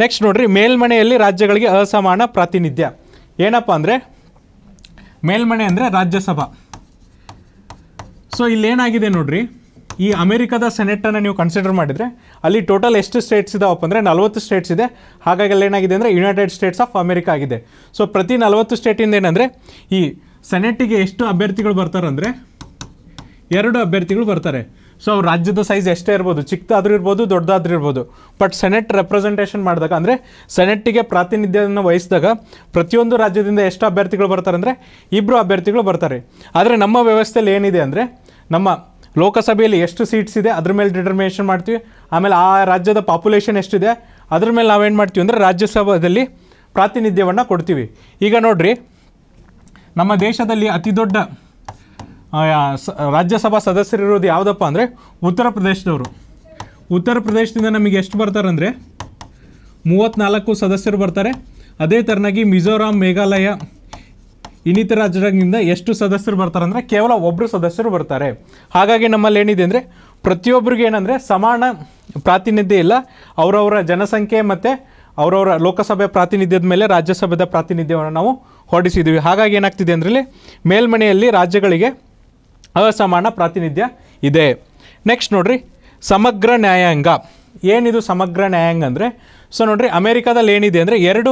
ನೆಕ್ಸ್ಟ್ ನೋಡಿರಿ ಮೇಲ್ಮನೆಯಲ್ಲಿ ರಾಜ್ಯಗಳಿಗೆ ಅಸಮಾನ ಪ್ರಾತಿನಿಧ್ಯ ಏನಪ್ಪ ಅಂದರೆ ಮೇಲ್ಮನೆ ಅಂದರೆ ರಾಜ್ಯಸಭಾ ಸೊ ಇಲ್ಲೇನಾಗಿದೆ ನೋಡ್ರಿ ಈ ಅಮೆರಿಕದ ಸೆನೆಟನ್ನು ನೀವು ಕನ್ಸಿಡರ್ ಮಾಡಿದರೆ ಅಲ್ಲಿ ಟೋಟಲ್ ಎಷ್ಟು ಸ್ಟೇಟ್ಸ್ ಇದಾವಪ್ಪ ಅಂದರೆ ನಲವತ್ತು ಸ್ಟೇಟ್ಸ್ ಇದೆ ಹಾಗಾಗಿ ಅಲ್ಲಿ ಏನಾಗಿದೆ ಅಂದರೆ ಯುನೈಟೆಡ್ ಸ್ಟೇಟ್ಸ್ ಆಫ್ ಅಮೆರಿಕ ಆಗಿದೆ ಸೊ ಪ್ರತಿ ನಲವತ್ತು ಸ್ಟೇಟಿಂದ ಏನಂದರೆ ಈ ಸೆನೆಟಿಗೆ ಎಷ್ಟು ಅಭ್ಯರ್ಥಿಗಳು ಬರ್ತಾರೆ ಎರಡು ಅಭ್ಯರ್ಥಿಗಳು ಬರ್ತಾರೆ ಸೊ ರಾಜ್ಯದ ಸೈಜ್ ಎಷ್ಟೇ ಇರ್ಬೋದು ಚಿಕ್ಕದಾದ್ರೂ ಇರ್ಬೋದು ದೊಡ್ಡದಾದ್ರೂ ಇರ್ಬೋದು ಬಟ್ ಸೆನೆಟ್ ರೆಪ್ರೆಸೆಂಟೇಷನ್ ಮಾಡಿದಾಗ ಅಂದರೆ ಸೆನೆಟ್ಟಿಗೆ ಪ್ರಾತಿನಿಧ್ಯವನ್ನು ವಹಿಸಿದಾಗ ಪ್ರತಿಯೊಂದು ರಾಜ್ಯದಿಂದ ಎಷ್ಟು ಅಭ್ಯರ್ಥಿಗಳು ಬರ್ತಾರೆ ಅಂದರೆ ಇಬ್ಬರು ಅಭ್ಯರ್ಥಿಗಳು ಬರ್ತಾರೆ ಆದರೆ ನಮ್ಮ ವ್ಯವಸ್ಥೆಯಲ್ಲಿ ಏನಿದೆ ಅಂದರೆ ನಮ್ಮ ಲೋಕಸಭೆಯಲ್ಲಿ ಎಷ್ಟು ಸೀಟ್ಸ್ ಇದೆ ಅದ್ರ ಮೇಲೆ ಡಿಟರ್ಮಿನೇಷನ್ ಮಾಡ್ತೀವಿ ಆಮೇಲೆ ಆ ರಾಜ್ಯದ ಪಾಪ್ಯುಲೇಷನ್ ಎಷ್ಟಿದೆ ಅದ್ರ ಮೇಲೆ ನಾವೇನು ಮಾಡ್ತೀವಿ ಅಂದರೆ ರಾಜ್ಯಸಭೆಯಲ್ಲಿ ಪ್ರಾತಿನಿಧ್ಯವನ್ನು ಕೊಡ್ತೀವಿ ಈಗ ನೋಡಿರಿ ನಮ್ಮ ದೇಶದಲ್ಲಿ ಅತಿ ದೊಡ್ಡ ರಾಜ್ಯಸಭಾ ಸದಸ್ಯರಿರೋದು ಯಾವುದಪ್ಪ ಅಂದರೆ ಉತ್ತರ ಪ್ರದೇಶದವರು ಉತ್ತರ ಪ್ರದೇಶದಿಂದ ನಮಗೆ ಎಷ್ಟು ಬರ್ತಾರಂದರೆ ಮೂವತ್ತ್ನಾಲ್ಕು ಸದಸ್ಯರು ಬರ್ತಾರೆ ಅದೇ ಥರನಾಗಿ ಮಿಜೋರಾಂ ಮೇಘಾಲಯ ಇನ್ನಿತರ ರಾಜ್ಯದಿಂದ ಎಷ್ಟು ಸದಸ್ಯರು ಬರ್ತಾರೆ ಅಂದರೆ ಕೇವಲ ಒಬ್ಬರು ಸದಸ್ಯರು ಬರ್ತಾರೆ ಹಾಗಾಗಿ ನಮ್ಮಲ್ಲಿ ಏನಿದೆ ಅಂದರೆ ಪ್ರತಿಯೊಬ್ಬರಿಗೆ ಏನಂದರೆ ಸಮಾನ ಪ್ರಾತಿನಿಧ್ಯ ಇಲ್ಲ ಅವರವರ ಜನಸಂಖ್ಯೆ ಮತ್ತು ಅವರವರ ಲೋಕಸಭೆ ಪ್ರಾತಿನಿಧ್ಯದ ಮೇಲೆ ರಾಜ್ಯಸಭೆದ ಪ್ರಾತಿನಿಧ್ಯವನ್ನು ನಾವು ಹೊಡಿಸಿದ್ದೀವಿ ಹಾಗಾಗಿ ಏನಾಗ್ತಿದೆ ಅಂದರೆ ಮೇಲ್ಮನೆಯಲ್ಲಿ ರಾಜ್ಯಗಳಿಗೆ ಅಸಮಾನ ಪ್ರಾತಿನಿಧ್ಯ ಇದೆ ನೆಕ್ಸ್ಟ್ ನೋಡಿರಿ ಸಮಗ್ರ ನ್ಯಾಯಾಂಗ ಏನಿದು ಸಮಗ್ರ ನ್ಯಾಯಾಂಗ ಅಂದರೆ ಸೊ ನೋಡಿರಿ ಅಮೇರಿಕಾದಲ್ಲಿ ಏನಿದೆ ಅಂದರೆ ಎರಡು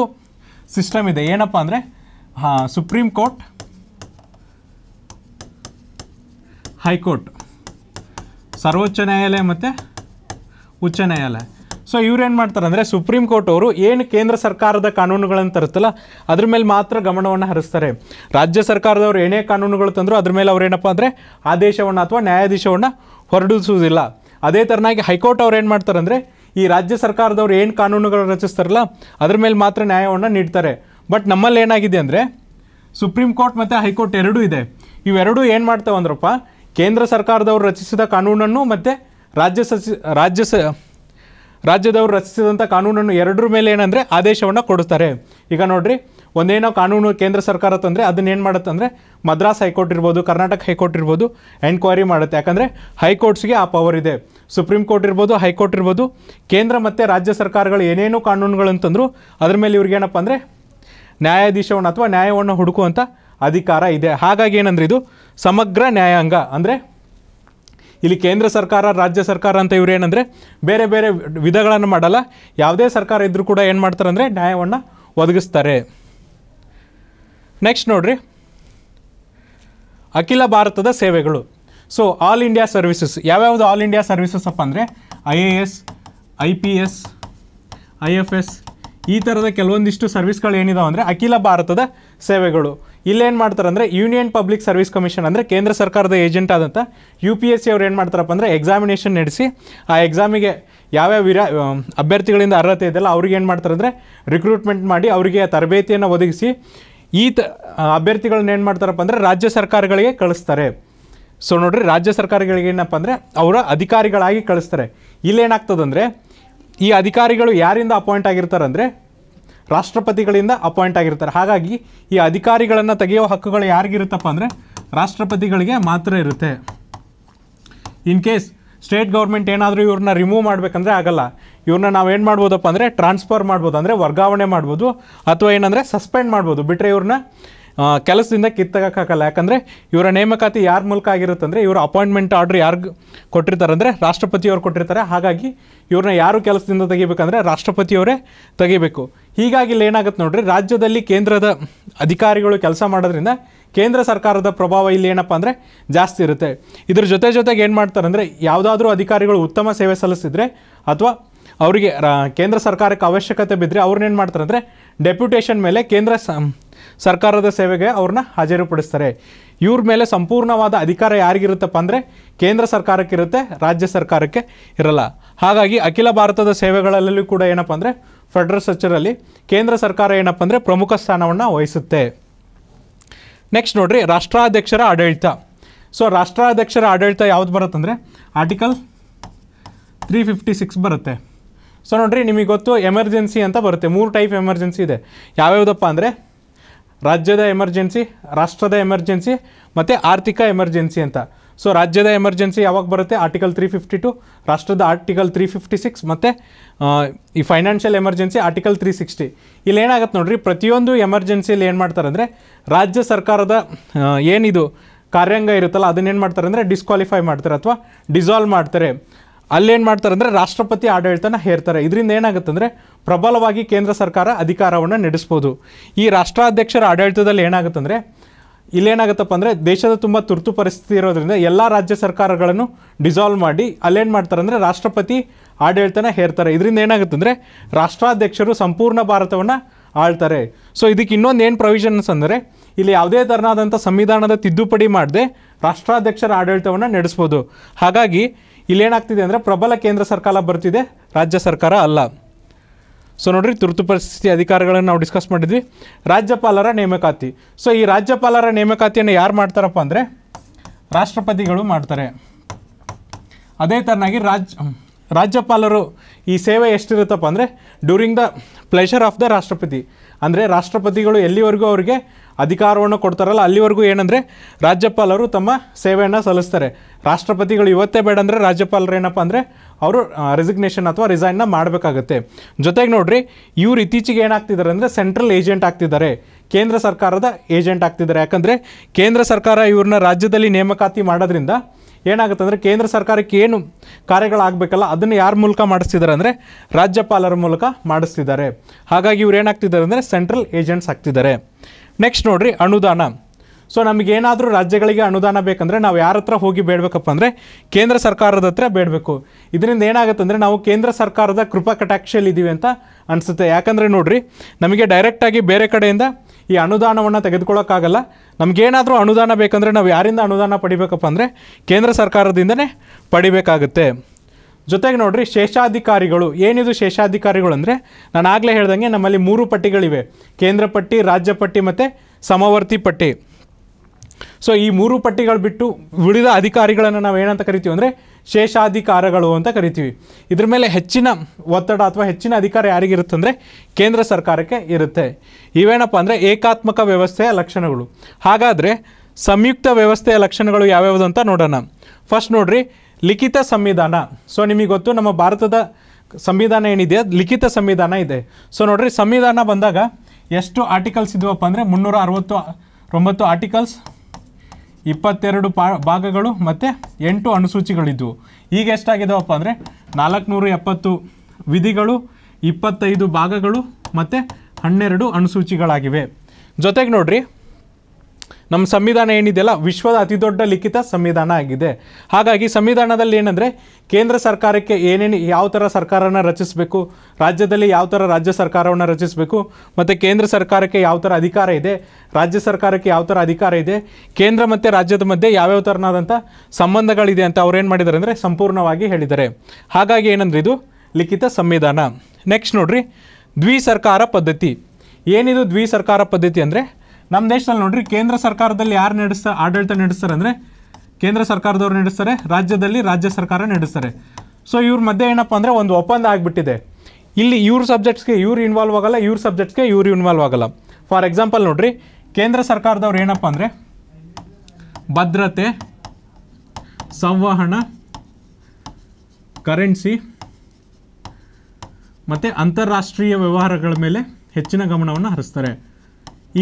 ಸಿಸ್ಟಮ್ ಇದೆ ಏನಪ್ಪ ಅಂದರೆ ಸುಪ್ರೀಂ ಕೋರ್ಟ್ ಹೈಕೋರ್ಟ್ ಸರ್ವೋಚ್ಚ ನ್ಯಾಯಾಲಯ ಮತ್ತು ಉಚ್ಚ ನ್ಯಾಯಾಲಯ ಸೊ ಏನು ಮಾಡ್ತಾರೆ ಅಂದರೆ ಸುಪ್ರೀಂ ಕೋರ್ಟ್ ಅವರು ಏನು ಕೇಂದ್ರ ಸರ್ಕಾರದ ಕಾನೂನುಗಳನ್ನು ತರುತ್ತಲ್ಲ ಅದ್ರ ಮೇಲೆ ಮಾತ್ರ ಗಮನವನ್ನು ಹರಿಸ್ತಾರೆ ರಾಜ್ಯ ಸರ್ಕಾರದವರು ಏನೇ ಕಾನೂನುಗಳು ತಂದರೂ ಅದ್ರ ಮೇಲೆ ಅವ್ರೇನಪ್ಪ ಅಂದರೆ ಆದೇಶವನ್ನು ಅಥವಾ ನ್ಯಾಯಾಧೀಶವನ್ನು ಹೊರಡಿಸುವುದಿಲ್ಲ ಅದೇ ಥರನಾಗಿ ಹೈಕೋರ್ಟ್ ಅವ್ರು ಏನು ಮಾಡ್ತಾರೆ ಅಂದರೆ ಈ ರಾಜ್ಯ ಸರ್ಕಾರದವರು ಏನು ಕಾನೂನುಗಳು ರಚಿಸ್ತಾರಲ್ಲ ಅದ್ರ ಮೇಲೆ ಮಾತ್ರ ನ್ಯಾಯವನ್ನು ನೀಡ್ತಾರೆ ಬಟ್ ನಮ್ಮಲ್ಲಿ ಏನಾಗಿದೆ ಅಂದರೆ ಸುಪ್ರೀಂ ಕೋರ್ಟ್ ಮತ್ತು ಹೈಕೋರ್ಟ್ ಎರಡೂ ಇದೆ ಇವೆರಡೂ ಏನು ಮಾಡ್ತಾವೆ ಅಂದ್ರಪ್ಪ ಕೇಂದ್ರ ಸರ್ಕಾರದವರು ರಚಿಸಿದ ಕಾನೂನನ್ನು ಮತ್ತು ರಾಜ್ಯ ಸಚಿ ರಾಜ್ಯ ಸ ರಾಜ್ಯದವ್ರು ರಚಿಸಿದಂಥ ಕಾನೂನನ್ನು ಎರಡರ ಮೇಲೆ ಏನಂದರೆ ಆದೇಶವನ್ನು ಕೊಡ್ತಾರೆ ಈಗ ನೋಡಿರಿ ಒಂದೇನೋ ಕಾನೂನು ಕೇಂದ್ರ ಸರ್ಕಾರ ತಂದರೆ ಏನು ಮಾಡುತ್ತೆ ಅಂದರೆ ಮದ್ರಾಸ್ ಹೈಕೋರ್ಟ್ ಇರ್ಬೋದು ಕರ್ನಾಟಕ ಹೈಕೋರ್ಟ್ ಇರ್ಬೋದು ಎನ್ಕ್ವೈರಿ ಮಾಡುತ್ತೆ ಯಾಕಂದರೆ ಹೈಕೋರ್ಟ್ಸ್ಗೆ ಆ ಪವರ್ ಇದೆ ಸುಪ್ರೀಂ ಕೋರ್ಟ್ ಇರ್ಬೋದು ಹೈಕೋರ್ಟ್ ಇರ್ಬೋದು ಕೇಂದ್ರ ಮತ್ತು ರಾಜ್ಯ ಸರ್ಕಾರಗಳು ಏನೇನು ಕಾನೂನುಗಳಂತಂದ್ರು ಅದ್ರ ಮೇಲೆ ಏನಪ್ಪ ಅಂದರೆ ನ್ಯಾಯಾಧೀಶವನ್ನು ಅಥವಾ ನ್ಯಾಯವನ್ನು ಹುಡುಕುವಂಥ ಅಧಿಕಾರ ಇದೆ ಹಾಗಾಗಿ ಏನಂದ್ರೆ ಇದು ಸಮಗ್ರ ನ್ಯಾಯಾಂಗ ಅಂದರೆ ಇಲ್ಲಿ ಕೇಂದ್ರ ಸರ್ಕಾರ ರಾಜ್ಯ ಸರ್ಕಾರ ಅಂತ ಇವರು ಏನಂದರೆ ಬೇರೆ ಬೇರೆ ವಿಧಗಳನ್ನು ಮಾಡಲ್ಲ ಯಾವುದೇ ಸರ್ಕಾರ ಇದ್ದರೂ ಕೂಡ ಏನು ಮಾಡ್ತಾರೆ ಅಂದರೆ ನ್ಯಾಯವನ್ನು ಒದಗಿಸ್ತಾರೆ ನೆಕ್ಸ್ಟ್ ನೋಡಿರಿ ಅಖಿಲ ಭಾರತದ ಸೇವೆಗಳು ಸೊ ಆಲ್ ಇಂಡಿಯಾ ಸರ್ವಿಸಸ್ ಯಾವ್ಯಾವುದು ಆಲ್ ಇಂಡಿಯಾ ಸರ್ವಿಸಸ್ ಅಪ್ಪ ಅಂದರೆ I A S I P S I F S ಈ ಥರದ ಕೆಲವೊಂದಿಷ್ಟು ಸರ್ವಿಸ್ಗಳು ಏನಿದಾವೆ ಅಂದರೆ ಅಖಿಲ ಭಾರತದ ಸೇವೆಗಳು ಇಲ್ಲೇನು ಮಾಡ್ತಾರೆ ಅಂದರೆ ಯೂನಿಯನ್ ಪಬ್ಲಿಕ್ ಸರ್ವಿಸ್ ಕಮಿಷನ್ ಅಂದರೆ ಕೇಂದ್ರ ಸರ್ಕಾರದ ಏಜೆಂಟ್ ಆದಂಥ ಯು ಪಿ ಎಸ್ ಸಿ ಅವ್ರು ಏನು ಮಾಡ್ತಾರಪ್ಪ ಅಂದರೆ ಎಕ್ಸಾಮಿನೇಷನ್ ನಡೆಸಿ ಆ ಎಕ್ಸಾಮಿಗೆ ಯಾವ್ಯಾವ ವಿರಾ ಅಭ್ಯರ್ಥಿಗಳಿಂದ ಅರ್ಹತೆ ಇದೆಯಲ್ಲ ಅವ್ರಿಗೆ ಏನು ಮಾಡ್ತಾರೆ ಅಂದರೆ ರಿಕ್ರೂಟ್ಮೆಂಟ್ ಮಾಡಿ ಅವರಿಗೆ ತರಬೇತಿಯನ್ನು ಒದಗಿಸಿ ಈ ತ ಅಭ್ಯರ್ಥಿಗಳನ್ನ ಏನು ಮಾಡ್ತಾರಪ್ಪ ಅಂದರೆ ರಾಜ್ಯ ಸರ್ಕಾರಗಳಿಗೆ ಕಳಿಸ್ತಾರೆ ಸೊ ನೋಡಿರಿ ರಾಜ್ಯ ಸರ್ಕಾರಗಳಿಗೆ ಏನಪ್ಪ ಅಂದರೆ ಅವರ ಅಧಿಕಾರಿಗಳಾಗಿ ಕಳಿಸ್ತಾರೆ ಇಲ್ಲೇನಾಗ್ತದಂದರೆ ಈ ಅಧಿಕಾರಿಗಳು ಯಾರಿಂದ ಅಪಾಯಿಂಟ್ ಆಗಿರ್ತಾರೆ ಅಂದರೆ ರಾಷ್ಟ್ರಪತಿಗಳಿಂದ ಅಪಾಯಿಂಟ್ ಆಗಿರ್ತಾರೆ ಹಾಗಾಗಿ ಈ ಅಧಿಕಾರಿಗಳನ್ನು ತೆಗೆಯೋ ಹಕ್ಕುಗಳು ಯಾರಿಗಿರುತ್ತಪ್ಪ ಅಂದರೆ ರಾಷ್ಟ್ರಪತಿಗಳಿಗೆ ಮಾತ್ರ ಇರುತ್ತೆ ಇನ್ ಕೇಸ್ ಸ್ಟೇಟ್ ಗೌರ್ಮೆಂಟ್ ಏನಾದರೂ ಇವ್ರನ್ನ ರಿಮೂವ್ ಮಾಡಬೇಕಂದ್ರೆ ಆಗಲ್ಲ ಇವ್ರನ್ನ ನಾವು ಏನು ಮಾಡ್ಬೋದಪ್ಪ ಅಂದರೆ ಟ್ರಾನ್ಸ್ಫರ್ ಮಾಡ್ಬೋದು ಅಂದರೆ ವರ್ಗಾವಣೆ ಮಾಡ್ಬೋದು ಅಥವಾ ಏನಂದರೆ ಸಸ್ಪೆಂಡ್ ಮಾಡ್ಬೋದು ಬಿಟ್ಟರೆ ಇವ್ರನ್ನ ಕೆಲಸದಿಂದ ಕಿತ್ತಗೋಕ್ಕಾಗಲ್ಲ ಯಾಕಂದರೆ ಇವರ ನೇಮಕಾತಿ ಯಾರ ಮೂಲಕ ಆಗಿರುತ್ತೆ ಅಂದರೆ ಇವರ ಅಪಾಯಿಂಟ್ಮೆಂಟ್ ಆರ್ಡ್ರ್ ಯಾರಿಗೆ ಕೊಟ್ಟಿರ್ತಾರೆ ಅಂದರೆ ರಾಷ್ಟ್ರಪತಿಯವರು ಕೊಟ್ಟಿರ್ತಾರೆ ಹಾಗಾಗಿ ಇವ್ರನ್ನ ಯಾರು ಕೆಲಸದಿಂದ ತೆಗಿಬೇಕಂದ್ರೆ ರಾಷ್ಟ್ರಪತಿಯವರೇ ತೆಗಿಬೇಕು ಹೀಗಾಗಿ ಇಲ್ಲಿ ಏನಾಗುತ್ತೆ ನೋಡ್ರಿ ರಾಜ್ಯದಲ್ಲಿ ಕೇಂದ್ರದ ಅಧಿಕಾರಿಗಳು ಕೆಲಸ ಮಾಡೋದ್ರಿಂದ ಕೇಂದ್ರ ಸರ್ಕಾರದ ಪ್ರಭಾವ ಇಲ್ಲಿ ಏನಪ್ಪ ಅಂದರೆ ಜಾಸ್ತಿ ಇರುತ್ತೆ ಇದ್ರ ಜೊತೆ ಜೊತೆಗೆ ಏನು ಮಾಡ್ತಾರೆ ಅಂದರೆ ಯಾವುದಾದ್ರೂ ಅಧಿಕಾರಿಗಳು ಉತ್ತಮ ಸೇವೆ ಸಲ್ಲಿಸಿದರೆ ಅಥವಾ ಅವರಿಗೆ ಕೇಂದ್ರ ಸರ್ಕಾರಕ್ಕೆ ಅವಶ್ಯಕತೆ ಬಿದ್ದರೆ ಅವ್ರನ್ನೇನು ಮಾಡ್ತಾರೆ ಅಂದರೆ ಡೆಪ್ಯುಟೇಷನ್ ಮೇಲೆ ಕೇಂದ್ರ ಸರ್ಕಾರದ ಸೇವೆಗೆ ಅವ್ರನ್ನ ಹಾಜರುಪಡಿಸ್ತಾರೆ ಇವ್ರ ಮೇಲೆ ಸಂಪೂರ್ಣವಾದ ಅಧಿಕಾರ ಯಾರಿಗಿರುತ್ತಪ್ಪ ಅಂದರೆ ಕೇಂದ್ರ ಸರ್ಕಾರಕ್ಕಿರುತ್ತೆ ರಾಜ್ಯ ಸರ್ಕಾರಕ್ಕೆ ಇರಲ್ಲ ಹಾಗಾಗಿ ಅಖಿಲ ಭಾರತದ ಸೇವೆಗಳಲ್ಲೂ ಕೂಡ ಏನಪ್ಪ ಅಂದರೆ ಫೆಡರಲ್ ಸಚಿವರಲ್ಲಿ ಕೇಂದ್ರ ಸರ್ಕಾರ ಏನಪ್ಪ ಅಂದರೆ ಪ್ರಮುಖ ಸ್ಥಾನವನ್ನು ವಹಿಸುತ್ತೆ ನೆಕ್ಸ್ಟ್ ನೋಡ್ರಿ ರಾಷ್ಟ್ರಾಧ್ಯಕ್ಷರ ಆಡಳಿತ ಸೊ ರಾಷ್ಟ್ರಾಧ್ಯಕ್ಷರ ಆಡಳಿತ ಯಾವ್ದು ಬರುತ್ತಂದರೆ ಆರ್ಟಿಕಲ್ ತ್ರೀ ಫಿಫ್ಟಿ ಸಿಕ್ಸ್ ಬರುತ್ತೆ ಸೊ ನೋಡ್ರಿ ನಿಮಗೆ ಗೊತ್ತು ಎಮರ್ಜೆನ್ಸಿ ಅಂತ ಬರುತ್ತೆ ಮೂರು ಟೈಪ್ ಎಮರ್ಜೆನ್ಸಿ ಇದೆ ಯಾವ್ಯಾವುದಪ್ಪ ಅಂದರೆ ರಾಜ್ಯದ ಎಮರ್ಜೆನ್ಸಿ ರಾಷ್ಟ್ರದ ಎಮರ್ಜೆನ್ಸಿ ಮತ್ತು ಆರ್ಥಿಕ ಎಮರ್ಜೆನ್ಸಿ ಅಂತ ಸೊ ರಾಜ್ಯದ ಎಮರ್ಜೆನ್ಸಿ ಯಾವಾಗ ಬರುತ್ತೆ ಆರ್ಟಿಕಲ್ ತ್ರೀ ಫಿಫ್ಟಿ ಟು ರಾಷ್ಟ್ರದ ಆರ್ಟಿಕಲ್ ತ್ರೀ ಫಿಫ್ಟಿ ಸಿಕ್ಸ್ ಮತ್ತು ಈ financial emergency article three sixty ಇಲ್ಲಿ ಏನಾಗುತ್ತೆ ನೋಡ್ರಿ ಪ್ರತಿಯೊಂದು ಎಮರ್ಜೆನ್ಸಿಯಲ್ಲಿ ಏನು ಮಾಡ್ತಾರೆ ಅಂದರೆ ರಾಜ್ಯ ಸರ್ಕಾರದ ಏನಿದು ಕಾರ್ಯಾಂಗ ಇರುತ್ತಲ್ಲ ಅದನ್ನೇನು ಮಾಡ್ತಾರೆ ಅಂದರೆ ಡಿಸ್ಕ್ವಾಲಿಫೈ ಮಾಡ್ತಾರೆ ಅಥವಾ ಡಿಸಾಲ್ವ್ ಮಾಡ್ತಾರೆ ಅಲ್ಲೇನು ಮಾಡ್ತಾರೆ ಅಂದರೆ ರಾಷ್ಟ್ರಪತಿ ಆಡಳಿತನ ಹೇರ್ತಾರೆ ಇದರಿಂದ ಏನಾಗುತ್ತಂದರೆ ಪ್ರಬಲವಾಗಿ ಕೇಂದ್ರ ಸರ್ಕಾರ ಅಧಿಕಾರವನ್ನು ನಡೆಸ್ಬೋದು ಈ ರಾಷ್ಟ್ರಾಧ್ಯಕ್ಷರ ಆಡಳಿತದಲ್ಲಿ ಏನಾಗುತ್ತೆ ಅಂದರೆ ಇಲ್ಲೇನಾಗತ್ತಪ್ಪ ಅಂದರೆ ದೇಶದ ತುಂಬ ತುರ್ತು ಪರಿಸ್ಥಿತಿ ಇರೋದರಿಂದ ಎಲ್ಲ ರಾಜ್ಯ ಸರ್ಕಾರಗಳನ್ನು ಡಿಸಾಲ್ವ್ ಮಾಡಿ ಅಲ್ಲೇನು ಮಾಡ್ತಾರೆ ಅಂದರೆ ರಾಷ್ಟ್ರಪತಿ ಆಡಳಿತನ ಹೇರ್ತಾರೆ ಇದರಿಂದ ಏನಾಗುತ್ತಂದರೆ ರಾಷ್ಟ್ರಾಧ್ಯಕ್ಷರು ಸಂಪೂರ್ಣ ಭಾರತವನ್ನು ಆಳ್ತಾರೆ ಸೊ ಇದಕ್ಕೆ ಇನ್ನೊಂದು ಏನು ಪ್ರೊವಿಷನ್ಸ್ ಅಂದರೆ ಇಲ್ಲಿ ಯಾವುದೇ ಥರನಾದಂಥ ಸಂವಿಧಾನದ ತಿದ್ದುಪಡಿ ಮಾಡದೆ ರಾಷ್ಟ್ರಾಧ್ಯಕ್ಷರ ಆಡಳಿತವನ್ನು ನಡೆಸ್ಬೋದು ಹಾಗಾಗಿ ಇಲ್ಲೇನಾಗ್ತಿದೆ ಅಂದರೆ ಪ್ರಬಲ ಕೇಂದ್ರ ಸರ್ಕಾರ ಬರ್ತಿದೆ ರಾಜ್ಯ ಸರ್ಕಾರ ಅಲ್ಲ ಸೊ ನೋಡ್ರಿ ತುರ್ತು ಪರಿಸ್ಥಿತಿ ಅಧಿಕಾರಿಗಳನ್ನು ನಾವು ಡಿಸ್ಕಸ್ ಮಾಡಿದ್ವಿ ರಾಜ್ಯಪಾಲರ ನೇಮಕಾತಿ ಸೊ ಈ ರಾಜ್ಯಪಾಲರ ನೇಮಕಾತಿಯನ್ನು ಯಾರು ಮಾಡ್ತಾರಪ್ಪ ಅಂದರೆ ರಾಷ್ಟ್ರಪತಿಗಳು ಮಾಡ್ತಾರೆ ಅದೇ ಥರನಾಗಿ ರಾಜ್ ರಾಜ್ಯಪಾಲರು ಈ ಸೇವೆ ಎಷ್ಟಿರುತ್ತಪ್ಪ ಅಂದರೆ during the pleasure of the ರಾಷ್ಟ್ರಪತಿ ಅಂದರೆ ರಾಷ್ಟ್ರಪತಿಗಳು ಎಲ್ಲಿವರೆಗೂ ಅವರಿಗೆ ಅಧಿಕಾರವನ್ನು ಕೊಡ್ತಾರಲ್ಲ ಅಲ್ಲಿವರೆಗೂ ಏನಂದರೆ ರಾಜ್ಯಪಾಲರು ತಮ್ಮ ಸೇವೆಯನ್ನು ಸಲ್ಲಿಸ್ತಾರೆ ರಾಷ್ಟ್ರಪತಿಗಳು ಇವತ್ತೇ ಬೇಡ ಅಂದರೆ ರಾಜ್ಯಪಾಲರು ಏನಪ್ಪ ಅಂದರೆ ಅವರು ರೆಸಿಗ್ನೇಷನ್ ಅಥವಾ ರಿಸೈನ್ನ ಮಾಡಬೇಕಾಗತ್ತೆ ಜೊತೆಗೆ ನೋಡ್ರಿ ಇವರು ಇತ್ತೀಚೆಗೆ ಏನಾಗ್ತಿದ್ದಾರೆ ಅಂದರೆ ಸೆಂಟ್ರಲ್ ಏಜೆಂಟ್ ಆಗ್ತಿದ್ದಾರೆ ಕೇಂದ್ರ ಸರ್ಕಾರದ ಏಜೆಂಟ್ ಆಗ್ತಿದ್ದಾರೆ ಯಾಕಂದರೆ ಕೇಂದ್ರ ಸರ್ಕಾರ ಇವ್ರನ್ನ ರಾಜ್ಯದಲ್ಲಿ ನೇಮಕಾತಿ ಮಾಡೋದ್ರಿಂದ ಏನಾಗುತ್ತೆ ಅಂದರೆ ಕೇಂದ್ರ ಸರ್ಕಾರಕ್ಕೆ ಏನು ಕಾರ್ಯಗಳಾಗಬೇಕಲ್ಲ ಅದನ್ನು ಯಾರ ಮೂಲಕ ಮಾಡಿಸ್ತಿದ್ದಾರೆ ಅಂದರೆ ರಾಜ್ಯಪಾಲರ ಮೂಲಕ ಮಾಡಿಸ್ತಿದ್ದಾರೆ ಹಾಗಾಗಿ ಇವ್ರು ಏನಾಗ್ತಿದ್ದಾರೆ ಅಂದರೆ ಸೆಂಟ್ರಲ್ ಏಜೆಂಟ್ಸ್ ಆಗ್ತಿದ್ದಾರೆ ನೆಕ್ಸ್ಟ್ ನೋಡಿರಿ ಅನುದಾನ ಸೊ ನಮಗೇನಾದರೂ ರಾಜ್ಯಗಳಿಗೆ ಅನುದಾನ ಬೇಕಂದರೆ ನಾವು ಯಾರ ಹತ್ರ ಹೋಗಿ ಬೇಡಬೇಕಪ್ಪ ಅಂದರೆ ಕೇಂದ್ರ ಸರ್ಕಾರದ ಹತ್ರ ಬೇಡಬೇಕು ಇದರಿಂದ ಏನಾಗುತ್ತೆ ಅಂದರೆ ನಾವು ಕೇಂದ್ರ ಸರ್ಕಾರದ ಕೃಪಾ ಕಟಾಕ್ಷಲ್ಲಿ ಇದ್ದೀವಿ ಅಂತ ಅನಿಸುತ್ತೆ ಯಾಕಂದರೆ ನೋಡಿರಿ ನಮಗೆ ಡೈರೆಕ್ಟಾಗಿ ಬೇರೆ ಕಡೆಯಿಂದ ಈ ಅನುದಾನವನ್ನು ತೆಗೆದುಕೊಳ್ಳೋಕ್ಕಾಗಲ್ಲ ನಮಗೇನಾದರೂ ಅನುದಾನ ಬೇಕಂದರೆ ನಾವು ಯಾರಿಂದ ಅನುದಾನ ಪಡಿಬೇಕಪ್ಪ ಅಂದರೆ ಕೇಂದ್ರ ಸರ್ಕಾರದಿಂದನೇ ಪಡಿಬೇಕಾಗುತ್ತೆ ಜೊತೆಗೆ ನೋಡ್ರಿ ಶೇಷಾಧಿಕಾರಿಗಳು ಏನಿದು ಶೇಷಾಧಿಕಾರಿಗಳು ಅಂದರೆ ನಾನು ಆಗಲೇ ಹೇಳ್ದಂಗೆ ನಮ್ಮಲ್ಲಿ ಮೂರು ಪಟ್ಟಿಗಳಿವೆ ಕೇಂದ್ರ ಪಟ್ಟಿ ರಾಜ್ಯ ಪಟ್ಟಿ ಮತ್ತು ಸಮವರ್ತಿ ಪಟ್ಟಿ ಸೊ ಈ ಮೂರು ಪಟ್ಟಿಗಳು ಬಿಟ್ಟು ಉಳಿದ ಅಧಿಕಾರಿಗಳನ್ನು ನಾವು ಏನಂತ ಕರಿತೀವಿ ಅಂದರೆ ಶೇಷಾಧಿಕಾರಗಳು ಅಂತ ಕರಿತೀವಿ ಇದ್ರ ಮೇಲೆ ಹೆಚ್ಚಿನ ಒತ್ತಡ ಅಥವಾ ಹೆಚ್ಚಿನ ಅಧಿಕಾರ ಯಾರಿಗಿರುತ್ತೆ ಅಂದರೆ ಕೇಂದ್ರ ಸರ್ಕಾರಕ್ಕೆ ಇರುತ್ತೆ ಇವೇನಪ್ಪ ಅಂದರೆ ಏಕಾತ್ಮಕ ವ್ಯವಸ್ಥೆಯ ಲಕ್ಷಣಗಳು ಹಾಗಾದರೆ ಸಂಯುಕ್ತ ವ್ಯವಸ್ಥೆಯ ಲಕ್ಷಣಗಳು ಯಾವ್ಯಾವುದು ಅಂತ ನೋಡೋಣ ಫಸ್ಟ್ ನೋಡ್ರಿ ಲಿಖಿತ ಸಂವಿಧಾನ ಸೊ ನಿಮಗೆ ಗೊತ್ತು ನಮ್ಮ ಭಾರತದ ಸಂವಿಧಾನ ಏನಿದೆ ಲಿಖಿತ ಸಂವಿಧಾನ ಇದೆ ಸೊ ನೋಡ್ರಿ ಸಂವಿಧಾನ ಬಂದಾಗ ಎಷ್ಟು ಆರ್ಟಿಕಲ್ಸ್ ಇದ್ವಪ್ಪ ಅಂದರೆ ಮುನ್ನೂರ ಅರವತ್ತು ಒಂಬತ್ತು ಆರ್ಟಿಕಲ್ಸ್ ಇಪ್ಪತ್ತೆರಡು ಪಾ ಭಾಗಗಳು ಮತ್ತು ಎಂಟು ಅನುಸೂಚಿಗಳಿದ್ವು ಈಗ ಎಷ್ಟಾಗಿದ್ದಾವಪ್ಪ ಅಂದರೆ ನಾಲ್ಕುನೂರ ಎಪ್ಪತ್ತು ವಿಧಿಗಳು ಇಪ್ಪತ್ತೈದು ಭಾಗಗಳು ಮತ್ತು ಹನ್ನೆರಡು ಅನುಸೂಚಿಗಳಾಗಿವೆ ಜೊತೆಗೆ ನೋಡಿರಿ ನಮ್ಮ ಸಂವಿಧಾನ ಏನಿದೆಯಲ್ಲ ವಿಶ್ವದ ಅತಿದೊಡ್ಡ ಲಿಖಿತ ಸಂವಿಧಾನ ಆಗಿದೆ ಹಾಗಾಗಿ ಸಂವಿಧಾನದಲ್ಲಿ ಏನಂದರೆ ಕೇಂದ್ರ ಸರ್ಕಾರಕ್ಕೆ ಏನೇನು ಯಾವ ಥರ ಸರ್ಕಾರನ ರಚಿಸಬೇಕು ರಾಜ್ಯದಲ್ಲಿ ಯಾವ ಥರ ರಾಜ್ಯ ಸರ್ಕಾರವನ್ನು ರಚಿಸಬೇಕು ಮತ್ತು ಕೇಂದ್ರ ಸರ್ಕಾರಕ್ಕೆ ಯಾವ ಥರ ಅಧಿಕಾರ ಇದೆ ರಾಜ್ಯ ಸರ್ಕಾರಕ್ಕೆ ಯಾವ ಥರ ಅಧಿಕಾರ ಇದೆ ಕೇಂದ್ರ ಮತ್ತು ರಾಜ್ಯದ ಮಧ್ಯೆ ಯಾವ್ಯಾವ ಥರನಾದಂಥ ಸಂಬಂಧಗಳಿದೆ ಅಂತ ಅವ್ರು ಏನು ಮಾಡಿದ್ದಾರೆ ಅಂದರೆ ಸಂಪೂರ್ಣವಾಗಿ ಹೇಳಿದ್ದಾರೆ ಹಾಗಾಗಿ ಏನಂದ್ರೆ ಇದು ಲಿಖಿತ ಸಂವಿಧಾನ ನೆಕ್ಸ್ಟ್ ನೋಡ್ರಿ ದ್ವಿಸರ್ಕಾರ ಪದ್ಧತಿ ಏನಿದು ದ್ವಿಸರ್ಕಾರ ಪದ್ಧತಿ ಅಂದರೆ ನಮ್ಮ ದೇಶದಲ್ಲಿ ನೋಡ್ರಿ ಕೇಂದ್ರ ಸರ್ಕಾರದಲ್ಲಿ ಯಾರು ನಡೆಸ್ತಾರೆ ಆಡಳಿತ ನಡೆಸ್ತಾರೆ ಅಂದರೆ ಕೇಂದ್ರ ಸರ್ಕಾರದವ್ರು ನಡೆಸ್ತಾರೆ ರಾಜ್ಯದಲ್ಲಿ ರಾಜ್ಯ ಸರ್ಕಾರ ನಡೆಸ್ತಾರೆ ಸೊ ಇವ್ರ ಮಧ್ಯೆ ಏನಪ್ಪ ಅಂದರೆ ಒಂದು ಒಪ್ಪಂದ ಆಗಿಬಿಟ್ಟಿದೆ ಇಲ್ಲಿ ಇವ್ರ ಸಬ್ಜೆಕ್ಟ್ಸ್ಗೆ ಇವ್ರು ಇನ್ವಾಲ್ವ್ ಆಗೋಲ್ಲ ಇವ್ರ ಸಬ್ಜೆಕ್ಟ್ಸ್ಗೆ ಇವ್ರು ಇನ್ವಾಲ್ವ್ ಆಗೋಲ್ಲ ಫಾರ್ ಎಕ್ಸಾಂಪಲ್ ನೋಡ್ರಿ ಕೇಂದ್ರ ಸರ್ಕಾರದವ್ರು ಏನಪ್ಪ ಅಂದರೆ ಭದ್ರತೆ ಸಂವಹನ ಕರೆನ್ಸಿ ಮತ್ತು ಅಂತಾರಾಷ್ಟ್ರೀಯ ವ್ಯವಹಾರಗಳ ಮೇಲೆ ಹೆಚ್ಚಿನ ಗಮನವನ್ನು ಹರಿಸ್ತಾರೆ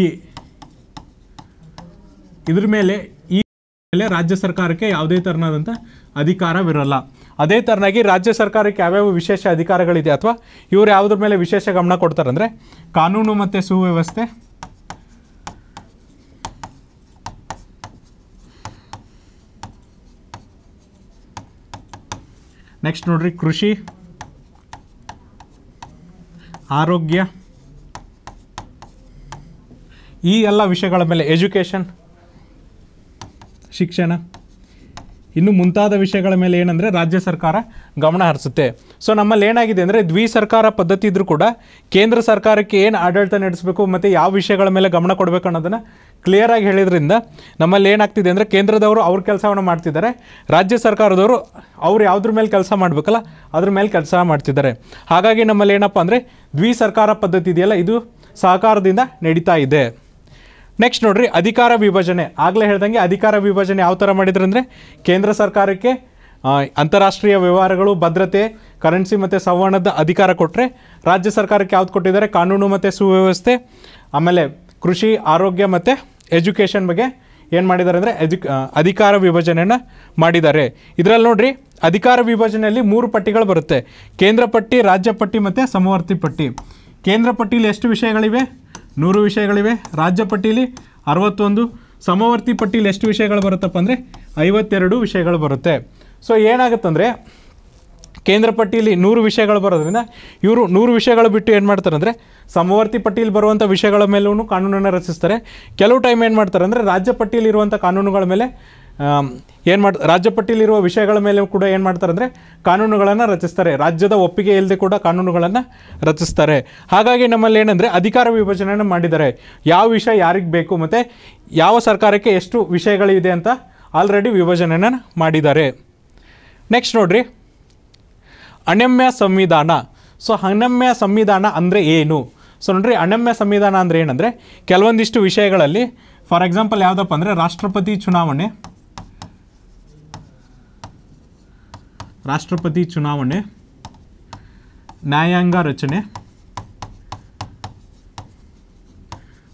ಈ ಇದ್ರ ಮೇಲೆ ಈ ಮೇಲೆ ರಾಜ್ಯ ಸರ್ಕಾರಕ್ಕೆ ಯಾವುದೇ ಥರನಾದಂಥ ಅಧಿಕಾರವಿರಲ್ಲ ಅದೇ ತರನಾಗಿ ರಾಜ್ಯ ಸರ್ಕಾರಕ್ಕೆ ಯಾವ್ಯಾವ ವಿಶೇಷ ಅಧಿಕಾರಗಳಿದೆ ಅಥವಾ ಇವರು ಯಾವುದ್ರ ಮೇಲೆ ವಿಶೇಷ ಗಮನ ಅಂದ್ರೆ ಕಾನೂನು ಮತ್ತು ಸುವ್ಯವಸ್ಥೆ ನೆಕ್ಸ್ಟ್ ನೋಡ್ರಿ ಕೃಷಿ ಆರೋಗ್ಯ ಈ ಎಲ್ಲ ವಿಷಯಗಳ ಮೇಲೆ ಎಜುಕೇಷನ್ ಶಿಕ್ಷಣ ಇನ್ನು ಮುಂತಾದ ವಿಷಯಗಳ ಮೇಲೆ ಏನಂದರೆ ರಾಜ್ಯ ಸರ್ಕಾರ ಗಮನ ಹರಿಸುತ್ತೆ ಸೊ ನಮ್ಮಲ್ಲಿ ಏನಾಗಿದೆ ಅಂದರೆ ದ್ವಿ ಸರ್ಕಾರ ಪದ್ಧತಿ ಇದ್ದರೂ ಕೂಡ ಕೇಂದ್ರ ಸರ್ಕಾರಕ್ಕೆ ಏನು ಆಡಳಿತ ನಡೆಸಬೇಕು ಮತ್ತು ಯಾವ ವಿಷಯಗಳ ಮೇಲೆ ಗಮನ ಕೊಡಬೇಕು ಅನ್ನೋದನ್ನು ಕ್ಲಿಯರಾಗಿ ಹೇಳಿದ್ರಿಂದ ನಮ್ಮಲ್ಲಿ ಏನಾಗ್ತಿದೆ ಅಂದರೆ ಕೇಂದ್ರದವರು ಅವ್ರ ಕೆಲಸವನ್ನು ಮಾಡ್ತಿದ್ದಾರೆ ರಾಜ್ಯ ಸರ್ಕಾರದವರು ಅವ್ರು ಯಾವುದ್ರ ಮೇಲೆ ಕೆಲಸ ಮಾಡಬೇಕಲ್ಲ ಅದ್ರ ಮೇಲೆ ಕೆಲಸ ಮಾಡ್ತಿದ್ದಾರೆ ಹಾಗಾಗಿ ನಮ್ಮಲ್ಲಿ ಏನಪ್ಪ ಅಂದರೆ ದ್ವಿ ಸರ್ಕಾರ ಪದ್ಧತಿ ಇದೆಯಲ್ಲ ಇದು ಸಹಕಾರದಿಂದ ನಡೀತಾ ಇದೆ ನೆಕ್ಸ್ಟ್ ನೋಡ್ರಿ ಅಧಿಕಾರ ವಿಭಜನೆ ಆಗಲೇ ಹೇಳ್ದಂಗೆ ಅಧಿಕಾರ ವಿಭಜನೆ ಯಾವ ಥರ ಅಂದರೆ ಕೇಂದ್ರ ಸರ್ಕಾರಕ್ಕೆ ಅಂತಾರಾಷ್ಟ್ರೀಯ ವ್ಯವಹಾರಗಳು ಭದ್ರತೆ ಕರೆನ್ಸಿ ಮತ್ತು ಸಂವಹನದ ಅಧಿಕಾರ ಕೊಟ್ಟರೆ ರಾಜ್ಯ ಸರ್ಕಾರಕ್ಕೆ ಯಾವ್ದು ಕೊಟ್ಟಿದ್ದಾರೆ ಕಾನೂನು ಮತ್ತು ಸುವ್ಯವಸ್ಥೆ ಆಮೇಲೆ ಕೃಷಿ ಆರೋಗ್ಯ ಮತ್ತು ಎಜುಕೇಷನ್ ಬಗ್ಗೆ ಏನು ಮಾಡಿದ್ದಾರೆ ಅಂದರೆ ಎಜು ಅಧಿಕಾರ ವಿಭಜನೆಯನ್ನು ಮಾಡಿದ್ದಾರೆ ಇದರಲ್ಲಿ ನೋಡಿರಿ ಅಧಿಕಾರ ವಿಭಜನೆಯಲ್ಲಿ ಮೂರು ಪಟ್ಟಿಗಳು ಬರುತ್ತೆ ಕೇಂದ್ರ ಪಟ್ಟಿ ರಾಜ್ಯ ಪಟ್ಟಿ ಮತ್ತು ಸಮವರ್ತಿ ಪಟ್ಟಿ ಕೇಂದ್ರ ಪಟ್ಟಿಯಲ್ಲಿ ಎಷ್ಟು ವಿಷಯಗಳಿವೆ ನೂರು ವಿಷಯಗಳಿವೆ ರಾಜ್ಯ ಪಟ್ಟಿಲಿ ಅರವತ್ತೊಂದು ಸಮವರ್ತಿ ಪಟ್ಟಿಲಿ ಎಷ್ಟು ವಿಷಯಗಳು ಬರುತ್ತಪ್ಪ ಅಂದರೆ ಐವತ್ತೆರಡು ವಿಷಯಗಳು ಬರುತ್ತೆ ಸೊ ಏನಾಗುತ್ತಂದರೆ ಕೇಂದ್ರ ಪಟ್ಟಿಯಲ್ಲಿ ನೂರು ವಿಷಯಗಳು ಬರೋದ್ರಿಂದ ಇವರು ನೂರು ವಿಷಯಗಳು ಬಿಟ್ಟು ಏನು ಮಾಡ್ತಾರೆ ಅಂದರೆ ಸಮವರ್ತಿ ಪಟ್ಟಿಯಲ್ಲಿ ಬರುವಂಥ ವಿಷಯಗಳ ಮೇಲೂ ಕಾನೂನನ್ನು ರಚಿಸ್ತಾರೆ ಕೆಲವು ಟೈಮ್ ಏನು ಮಾಡ್ತಾರೆ ಅಂದರೆ ರಾಜ್ಯ ಪಟ್ಟಿಯಲ್ಲಿರುವಂಥ ಕಾನೂನುಗಳ ಮೇಲೆ ಏನು ಮಾಡ್ ರಾಜ್ಯಪಟ್ಟಿಯಲ್ಲಿರುವ ವಿಷಯಗಳ ಮೇಲೆ ಕೂಡ ಏನು ಮಾಡ್ತಾರೆ ಅಂದರೆ ಕಾನೂನುಗಳನ್ನು ರಚಿಸ್ತಾರೆ ರಾಜ್ಯದ ಒಪ್ಪಿಗೆ ಇಲ್ಲದೆ ಕೂಡ ಕಾನೂನುಗಳನ್ನು ರಚಿಸ್ತಾರೆ ಹಾಗಾಗಿ ನಮ್ಮಲ್ಲಿ ಏನಂದರೆ ಅಧಿಕಾರ ವಿಭಜನೆಯನ್ನು ಮಾಡಿದ್ದಾರೆ ಯಾವ ವಿಷಯ ಯಾರಿಗೆ ಬೇಕು ಮತ್ತು ಯಾವ ಸರ್ಕಾರಕ್ಕೆ ಎಷ್ಟು ವಿಷಯಗಳಿದೆ ಅಂತ ಆಲ್ರೆಡಿ ವಿಭಜನೆಯನ್ನು ಮಾಡಿದ್ದಾರೆ ನೆಕ್ಸ್ಟ್ ನೋಡ್ರಿ ಅಣಮ್ಯ ಸಂವಿಧಾನ ಸೊ ಅನಮ್ಯ ಸಂವಿಧಾನ ಅಂದರೆ ಏನು ಸೊ ನೋಡ್ರಿ ಅಣಮ್ಯ ಸಂವಿಧಾನ ಅಂದರೆ ಏನಂದರೆ ಕೆಲವೊಂದಿಷ್ಟು ವಿಷಯಗಳಲ್ಲಿ ಫಾರ್ ಎಕ್ಸಾಂಪಲ್ ಯಾವುದಪ್ಪ ಅಂದರೆ ರಾಷ್ಟ್ರಪತಿ ಚುನಾವಣೆ ರಾಷ್ಟ್ರಪತಿ ಚುನಾವಣೆ ನ್ಯಾಯಾಂಗ ರಚನೆ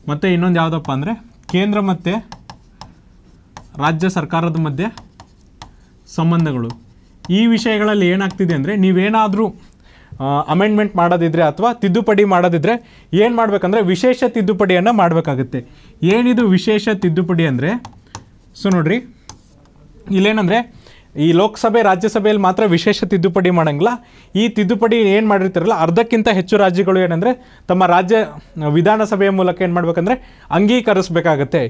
ಮತ್ತು ಇನ್ನೊಂದು ಯಾವುದಪ್ಪ ಅಂದರೆ ಕೇಂದ್ರ ಮತ್ತು ರಾಜ್ಯ ಸರ್ಕಾರದ ಮಧ್ಯೆ ಸಂಬಂಧಗಳು ಈ ವಿಷಯಗಳಲ್ಲಿ ಏನಾಗ್ತಿದೆ ಅಂದರೆ ನೀವೇನಾದರೂ ಅಮೆಂಡ್ಮೆಂಟ್ ಮಾಡೋದಿದ್ರೆ ಅಥವಾ ತಿದ್ದುಪಡಿ ಮಾಡೋದಿದ್ರೆ ಏನು ಮಾಡಬೇಕಂದ್ರೆ ವಿಶೇಷ ತಿದ್ದುಪಡಿಯನ್ನು ಮಾಡಬೇಕಾಗುತ್ತೆ ಏನಿದು ವಿಶೇಷ ತಿದ್ದುಪಡಿ ಅಂದರೆ ಸೊ ನೋಡ್ರಿ ಇಲ್ಲೇನಂದರೆ ಈ ಲೋಕಸಭೆ ರಾಜ್ಯಸಭೆಯಲ್ಲಿ ಮಾತ್ರ ವಿಶೇಷ ತಿದ್ದುಪಡಿ ಮಾಡಂಗಿಲ್ಲ ಈ ತಿದ್ದುಪಡಿ ಏನು ಮಾಡಿರ್ತಾರಲ್ಲ ಅರ್ಧಕ್ಕಿಂತ ಹೆಚ್ಚು ರಾಜ್ಯಗಳು ಏನಂದರೆ ತಮ್ಮ ರಾಜ್ಯ ವಿಧಾನಸಭೆಯ ಮೂಲಕ ಏನು ಮಾಡಬೇಕಂದ್ರೆ ಅಂಗೀಕರಿಸಬೇಕಾಗತ್ತೆ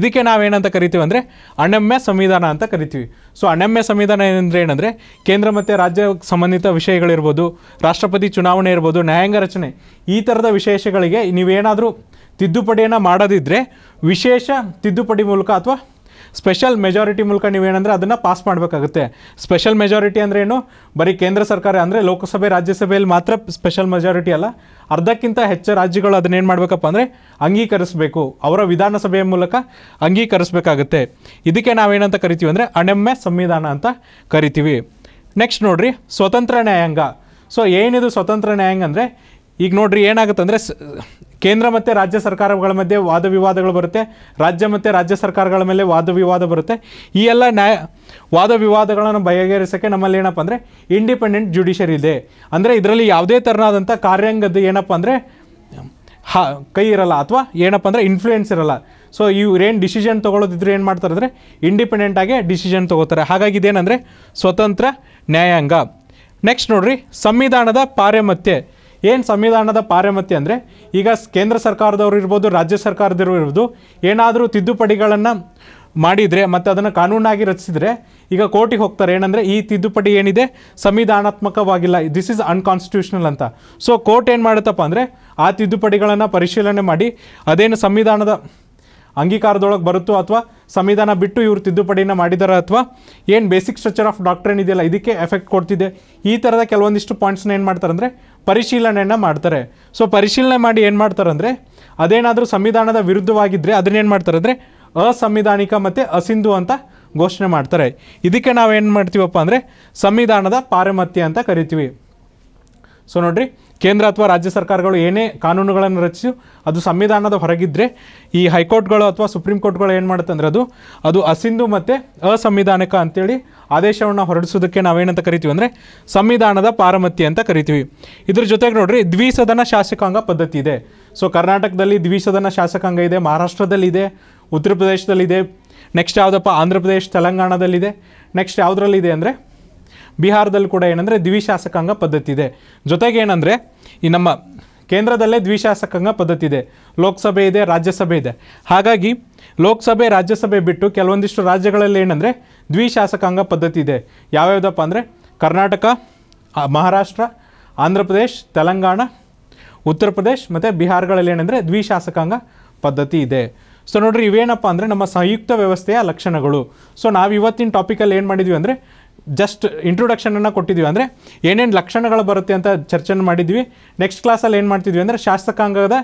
ಇದಕ್ಕೆ ನಾವೇನಂತ ಕರಿತೀವಿ ಅಂದರೆ ಅಣಮ್ಯ ಸಂವಿಧಾನ ಅಂತ ಕರಿತೀವಿ ಸೊ ಅಣಮ್ಯ ಸಂವಿಧಾನ ಏನಂದರೆ ಏನಂದರೆ ಕೇಂದ್ರ ಮತ್ತು ರಾಜ್ಯ ಸಂಬಂಧಿತ ವಿಷಯಗಳಿರ್ಬೋದು ರಾಷ್ಟ್ರಪತಿ ಚುನಾವಣೆ ಇರ್ಬೋದು ನ್ಯಾಯಾಂಗ ರಚನೆ ಈ ಥರದ ವಿಶೇಷಗಳಿಗೆ ನೀವೇನಾದರೂ ತಿದ್ದುಪಡಿಯನ್ನು ಮಾಡದಿದ್ದರೆ ವಿಶೇಷ ತಿದ್ದುಪಡಿ ಮೂಲಕ ಅಥವಾ ಸ್ಪೆಷಲ್ ಮೆಜಾರಿಟಿ ಮೂಲಕ ನೀವೇನಂದರೆ ಅದನ್ನು ಪಾಸ್ ಮಾಡಬೇಕಾಗುತ್ತೆ ಸ್ಪೆಷಲ್ ಮೆಜಾರಿಟಿ ಅಂದರೆ ಏನು ಬರೀ ಕೇಂದ್ರ ಸರ್ಕಾರ ಅಂದರೆ ಲೋಕಸಭೆ ರಾಜ್ಯಸಭೆಯಲ್ಲಿ ಮಾತ್ರ ಸ್ಪೆಷಲ್ ಮೆಜಾರಿಟಿ ಅಲ್ಲ ಅರ್ಧಕ್ಕಿಂತ ಹೆಚ್ಚು ರಾಜ್ಯಗಳು ಅದನ್ನೇನು ಮಾಡಬೇಕಪ್ಪ ಅಂದರೆ ಅಂಗೀಕರಿಸಬೇಕು ಅವರ ವಿಧಾನಸಭೆಯ ಮೂಲಕ ಅಂಗೀಕರಿಸಬೇಕಾಗುತ್ತೆ ಇದಕ್ಕೆ ನಾವೇನಂತ ಕರಿತೀವಿ ಅಂದರೆ ಅಣೆಮ್ಮೆ ಸಂವಿಧಾನ ಅಂತ ಕರಿತೀವಿ ನೆಕ್ಸ್ಟ್ ನೋಡಿರಿ ಸ್ವತಂತ್ರ ನ್ಯಾಯಾಂಗ ಸೊ ಏನಿದು ಸ್ವತಂತ್ರ ನ್ಯಾಯಾಂಗ ಅಂದರೆ ಈಗ ನೋಡ್ರಿ ಏನಾಗುತ್ತೆ ಅಂದರೆ ಕೇಂದ್ರ ಮತ್ತು ರಾಜ್ಯ ಸರ್ಕಾರಗಳ ಮಧ್ಯೆ ವಾದ ವಿವಾದಗಳು ಬರುತ್ತೆ ರಾಜ್ಯ ಮತ್ತು ರಾಜ್ಯ ಸರ್ಕಾರಗಳ ಮೇಲೆ ವಾದ ವಿವಾದ ಬರುತ್ತೆ ಈ ಎಲ್ಲ ನ್ಯಾಯ ವಾದ ವಿವಾದಗಳನ್ನು ಬಗೆಹರಿಸೋಕ್ಕೆ ನಮ್ಮಲ್ಲಿ ಏನಪ್ಪ ಅಂದರೆ ಇಂಡಿಪೆಂಡೆಂಟ್ ಜುಡಿಷರಿ ಇದೆ ಅಂದರೆ ಇದರಲ್ಲಿ ಯಾವುದೇ ಥರನಾದಂಥ ಕಾರ್ಯಾಂಗದ್ದು ಏನಪ್ಪ ಅಂದರೆ ಹಾ ಕೈ ಇರಲ್ಲ ಅಥವಾ ಏನಪ್ಪ ಅಂದರೆ ಇನ್ಫ್ಲೂಯೆನ್ಸ್ ಇರಲ್ಲ ಸೊ ಇವ್ರೇನು ಡಿಸಿಷನ್ ತೊಗೊಳ್ಳೋದಿದ್ರೆ ಏನು ಮಾಡ್ತಾರೆ ಅಂದರೆ ಇಂಡಿಪೆಂಡೆಂಟಾಗೆ ಡಿಸಿಷನ್ ತೊಗೋತಾರೆ ಹಾಗಾಗಿ ಇದೇನಂದರೆ ಸ್ವತಂತ್ರ ನ್ಯಾಯಾಂಗ ನೆಕ್ಸ್ಟ್ ನೋಡಿರಿ ಸಂವಿಧಾನದ ಪಾರಮತ್ಯ ಏನು ಸಂವಿಧಾನದ ಪಾರಮತ್ಯ ಅಂದರೆ ಈಗ ಕೇಂದ್ರ ಸರ್ಕಾರದವರು ಇರ್ಬೋದು ರಾಜ್ಯ ಸರ್ಕಾರದವರು ಇರ್ಬೋದು ಏನಾದರೂ ತಿದ್ದುಪಡಿಗಳನ್ನು ಮಾಡಿದರೆ ಮತ್ತು ಅದನ್ನು ಕಾನೂನಾಗಿ ರಚಿಸಿದರೆ ಈಗ ಕೋರ್ಟಿಗೆ ಹೋಗ್ತಾರೆ ಏನಂದರೆ ಈ ತಿದ್ದುಪಡಿ ಏನಿದೆ ಸಂವಿಧಾನಾತ್ಮಕವಾಗಿಲ್ಲ ದಿಸ್ ಇಸ್ ಅನ್ಕಾನ್ಸ್ಟಿಟ್ಯೂಷನಲ್ ಅಂತ ಸೊ ಕೋರ್ಟ್ ಏನು ಮಾಡುತ್ತಪ್ಪ ಅಂದರೆ ಆ ತಿದ್ದುಪಡಿಗಳನ್ನು ಪರಿಶೀಲನೆ ಮಾಡಿ ಅದೇನು ಸಂವಿಧಾನದ ಅಂಗೀಕಾರದೊಳಗೆ ಬರುತ್ತೋ ಅಥವಾ ಸಂವಿಧಾನ ಬಿಟ್ಟು ಇವರು ತಿದ್ದುಪಡಿನ ಮಾಡಿದ್ದಾರೆ ಅಥವಾ ಏನು ಬೇಸಿಕ್ ಸ್ಟ್ರಕ್ಚರ್ ಆಫ್ ಡಾಕ್ಟ್ರೇನ್ ಇದೆಯಲ್ಲ ಇದಕ್ಕೆ ಎಫೆಕ್ಟ್ ಕೊಡ್ತಿದೆ ಈ ಥರದ ಕೆಲವೊಂದಿಷ್ಟು ಪಾಯಿಂಟ್ಸ್ನ ಏನು ಮಾಡ್ತಾರೆ ಅಂದರೆ ಪರಿಶೀಲನೆಯನ್ನು ಮಾಡ್ತಾರೆ ಸೊ ಪರಿಶೀಲನೆ ಮಾಡಿ ಏನು ಅಂದರೆ ಅದೇನಾದರೂ ಸಂವಿಧಾನದ ವಿರುದ್ಧವಾಗಿದ್ದರೆ ಅದನ್ನೇನು ಮಾಡ್ತಾರೆ ಅಂದರೆ ಅಸಂವಿಧಾನಿಕ ಮತ್ತು ಅಸಿಂಧು ಅಂತ ಘೋಷಣೆ ಮಾಡ್ತಾರೆ ಇದಕ್ಕೆ ನಾವೇನು ಮಾಡ್ತೀವಪ್ಪ ಅಂದರೆ ಸಂವಿಧಾನದ ಪಾರಮತ್ಯ ಅಂತ ಕರಿತೀವಿ ಸೊ ನೋಡ್ರಿ ಕೇಂದ್ರ ಅಥವಾ ರಾಜ್ಯ ಸರ್ಕಾರಗಳು ಏನೇ ಕಾನೂನುಗಳನ್ನು ರಚಿಸು ಅದು ಸಂವಿಧಾನದ ಹೊರಗಿದ್ದರೆ ಈ ಹೈಕೋರ್ಟ್ಗಳು ಅಥವಾ ಸುಪ್ರೀಂ ಕೋರ್ಟ್ಗಳು ಏನು ಮಾಡುತ್ತೆ ಅಂದರೆ ಅದು ಅದು ಅಸಿಂಧು ಮತ್ತು ಅಸಂವಿಧಾನಿಕ ಅಂತೇಳಿ ಆದೇಶವನ್ನು ಹೊರಡಿಸೋದಕ್ಕೆ ನಾವೇನಂತ ಕರಿತೀವಿ ಅಂದರೆ ಸಂವಿಧಾನದ ಪಾರಮತಿ ಅಂತ ಕರಿತೀವಿ ಇದ್ರ ಜೊತೆಗೆ ನೋಡ್ರಿ ದ್ವಿಸದನ ಶಾಸಕಾಂಗ ಪದ್ಧತಿ ಇದೆ ಸೊ ಕರ್ನಾಟಕದಲ್ಲಿ ದ್ವಿಸದನ ಶಾಸಕಾಂಗ ಇದೆ ಮಹಾರಾಷ್ಟ್ರದಲ್ಲಿದೆ ಉತ್ತರ ಪ್ರದೇಶದಲ್ಲಿದೆ ನೆಕ್ಸ್ಟ್ ಯಾವುದಪ್ಪ ಆಂಧ್ರ ಪ್ರದೇಶ ತೆಲಂಗಾಣದಲ್ಲಿದೆ ನೆಕ್ಸ್ಟ್ ಯಾವುದರಲ್ಲಿದೆ ಅಂದರೆ ಬಿಹಾರದಲ್ಲಿ ಕೂಡ ಏನಂದರೆ ದ್ವಿಶಾಸಕಾಂಗ ಪದ್ಧತಿ ಇದೆ ಜೊತೆಗೆ ಏನಂದರೆ ಈ ನಮ್ಮ ಕೇಂದ್ರದಲ್ಲೇ ದ್ವಿಶಾಸಕಾಂಗ ಪದ್ಧತಿ ಇದೆ ಲೋಕಸಭೆ ಇದೆ ರಾಜ್ಯಸಭೆ ಇದೆ ಹಾಗಾಗಿ ಲೋಕಸಭೆ ರಾಜ್ಯಸಭೆ ಬಿಟ್ಟು ಕೆಲವೊಂದಿಷ್ಟು ರಾಜ್ಯಗಳಲ್ಲಿ ಏನಂದರೆ ದ್ವಿಶಾಸಕಾಂಗ ಪದ್ಧತಿ ಇದೆ ಯಾವ್ಯಾವುದಪ್ಪ ಅಂದರೆ ಕರ್ನಾಟಕ ಮಹಾರಾಷ್ಟ್ರ ಆಂಧ್ರ ಪ್ರದೇಶ್ ತೆಲಂಗಾಣ ಉತ್ತರ ಪ್ರದೇಶ್ ಮತ್ತು ಬಿಹಾರಗಳಲ್ಲಿ ಏನಂದರೆ ದ್ವಿಶಾಸಕಾಂಗ ಪದ್ಧತಿ ಇದೆ ಸೊ ನೋಡ್ರಿ ಇವೇನಪ್ಪ ಅಂದರೆ ನಮ್ಮ ಸಂಯುಕ್ತ ವ್ಯವಸ್ಥೆಯ ಲಕ್ಷಣಗಳು ಸೊ ನಾವು ಇವತ್ತಿನ ಟಾಪಿಕಲ್ಲಿ ಏನು ಮಾಡಿದ್ವಿ ಅಂದರೆ ಜಸ್ಟ್ ಇಂಟ್ರೊಡಕ್ಷನನ್ನು ಕೊಟ್ಟಿದ್ವಿ ಅಂದರೆ ಏನೇನು ಲಕ್ಷಣಗಳು ಬರುತ್ತೆ ಅಂತ ಚರ್ಚೆನ ಮಾಡಿದ್ವಿ ನೆಕ್ಸ್ಟ್ ಕ್ಲಾಸಲ್ಲಿ ಏನು ಮಾಡ್ತಿದ್ವಿ ಅಂದರೆ ಶಾಸಕಾಂಗದ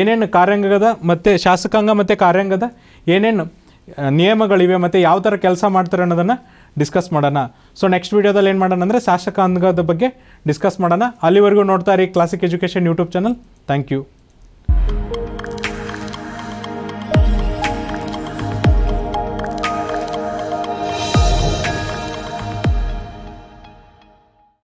ಏನೇನು ಕಾರ್ಯಾಂಗದ ಮತ್ತು ಶಾಸಕಾಂಗ ಮತ್ತು ಕಾರ್ಯಾಂಗದ ಏನೇನು ನಿಯಮಗಳಿವೆ ಮತ್ತು ಯಾವ ಥರ ಕೆಲಸ ಮಾಡ್ತಾರೆ ಅನ್ನೋದನ್ನು ಡಿಸ್ಕಸ್ ಮಾಡೋಣ ಸೊ ನೆಕ್ಸ್ಟ್ ವೀಡಿಯೋದಲ್ಲಿ ಏನು ಮಾಡೋಣ ಅಂದರೆ ಶಾಸಕಾಂಗದ ಬಗ್ಗೆ ಡಿಸ್ಕಸ್ ಮಾಡೋಣ ಅಲ್ಲಿವರೆಗೂ ನೋಡ್ತಾ ಇರಿ classic education YouTube channel thank you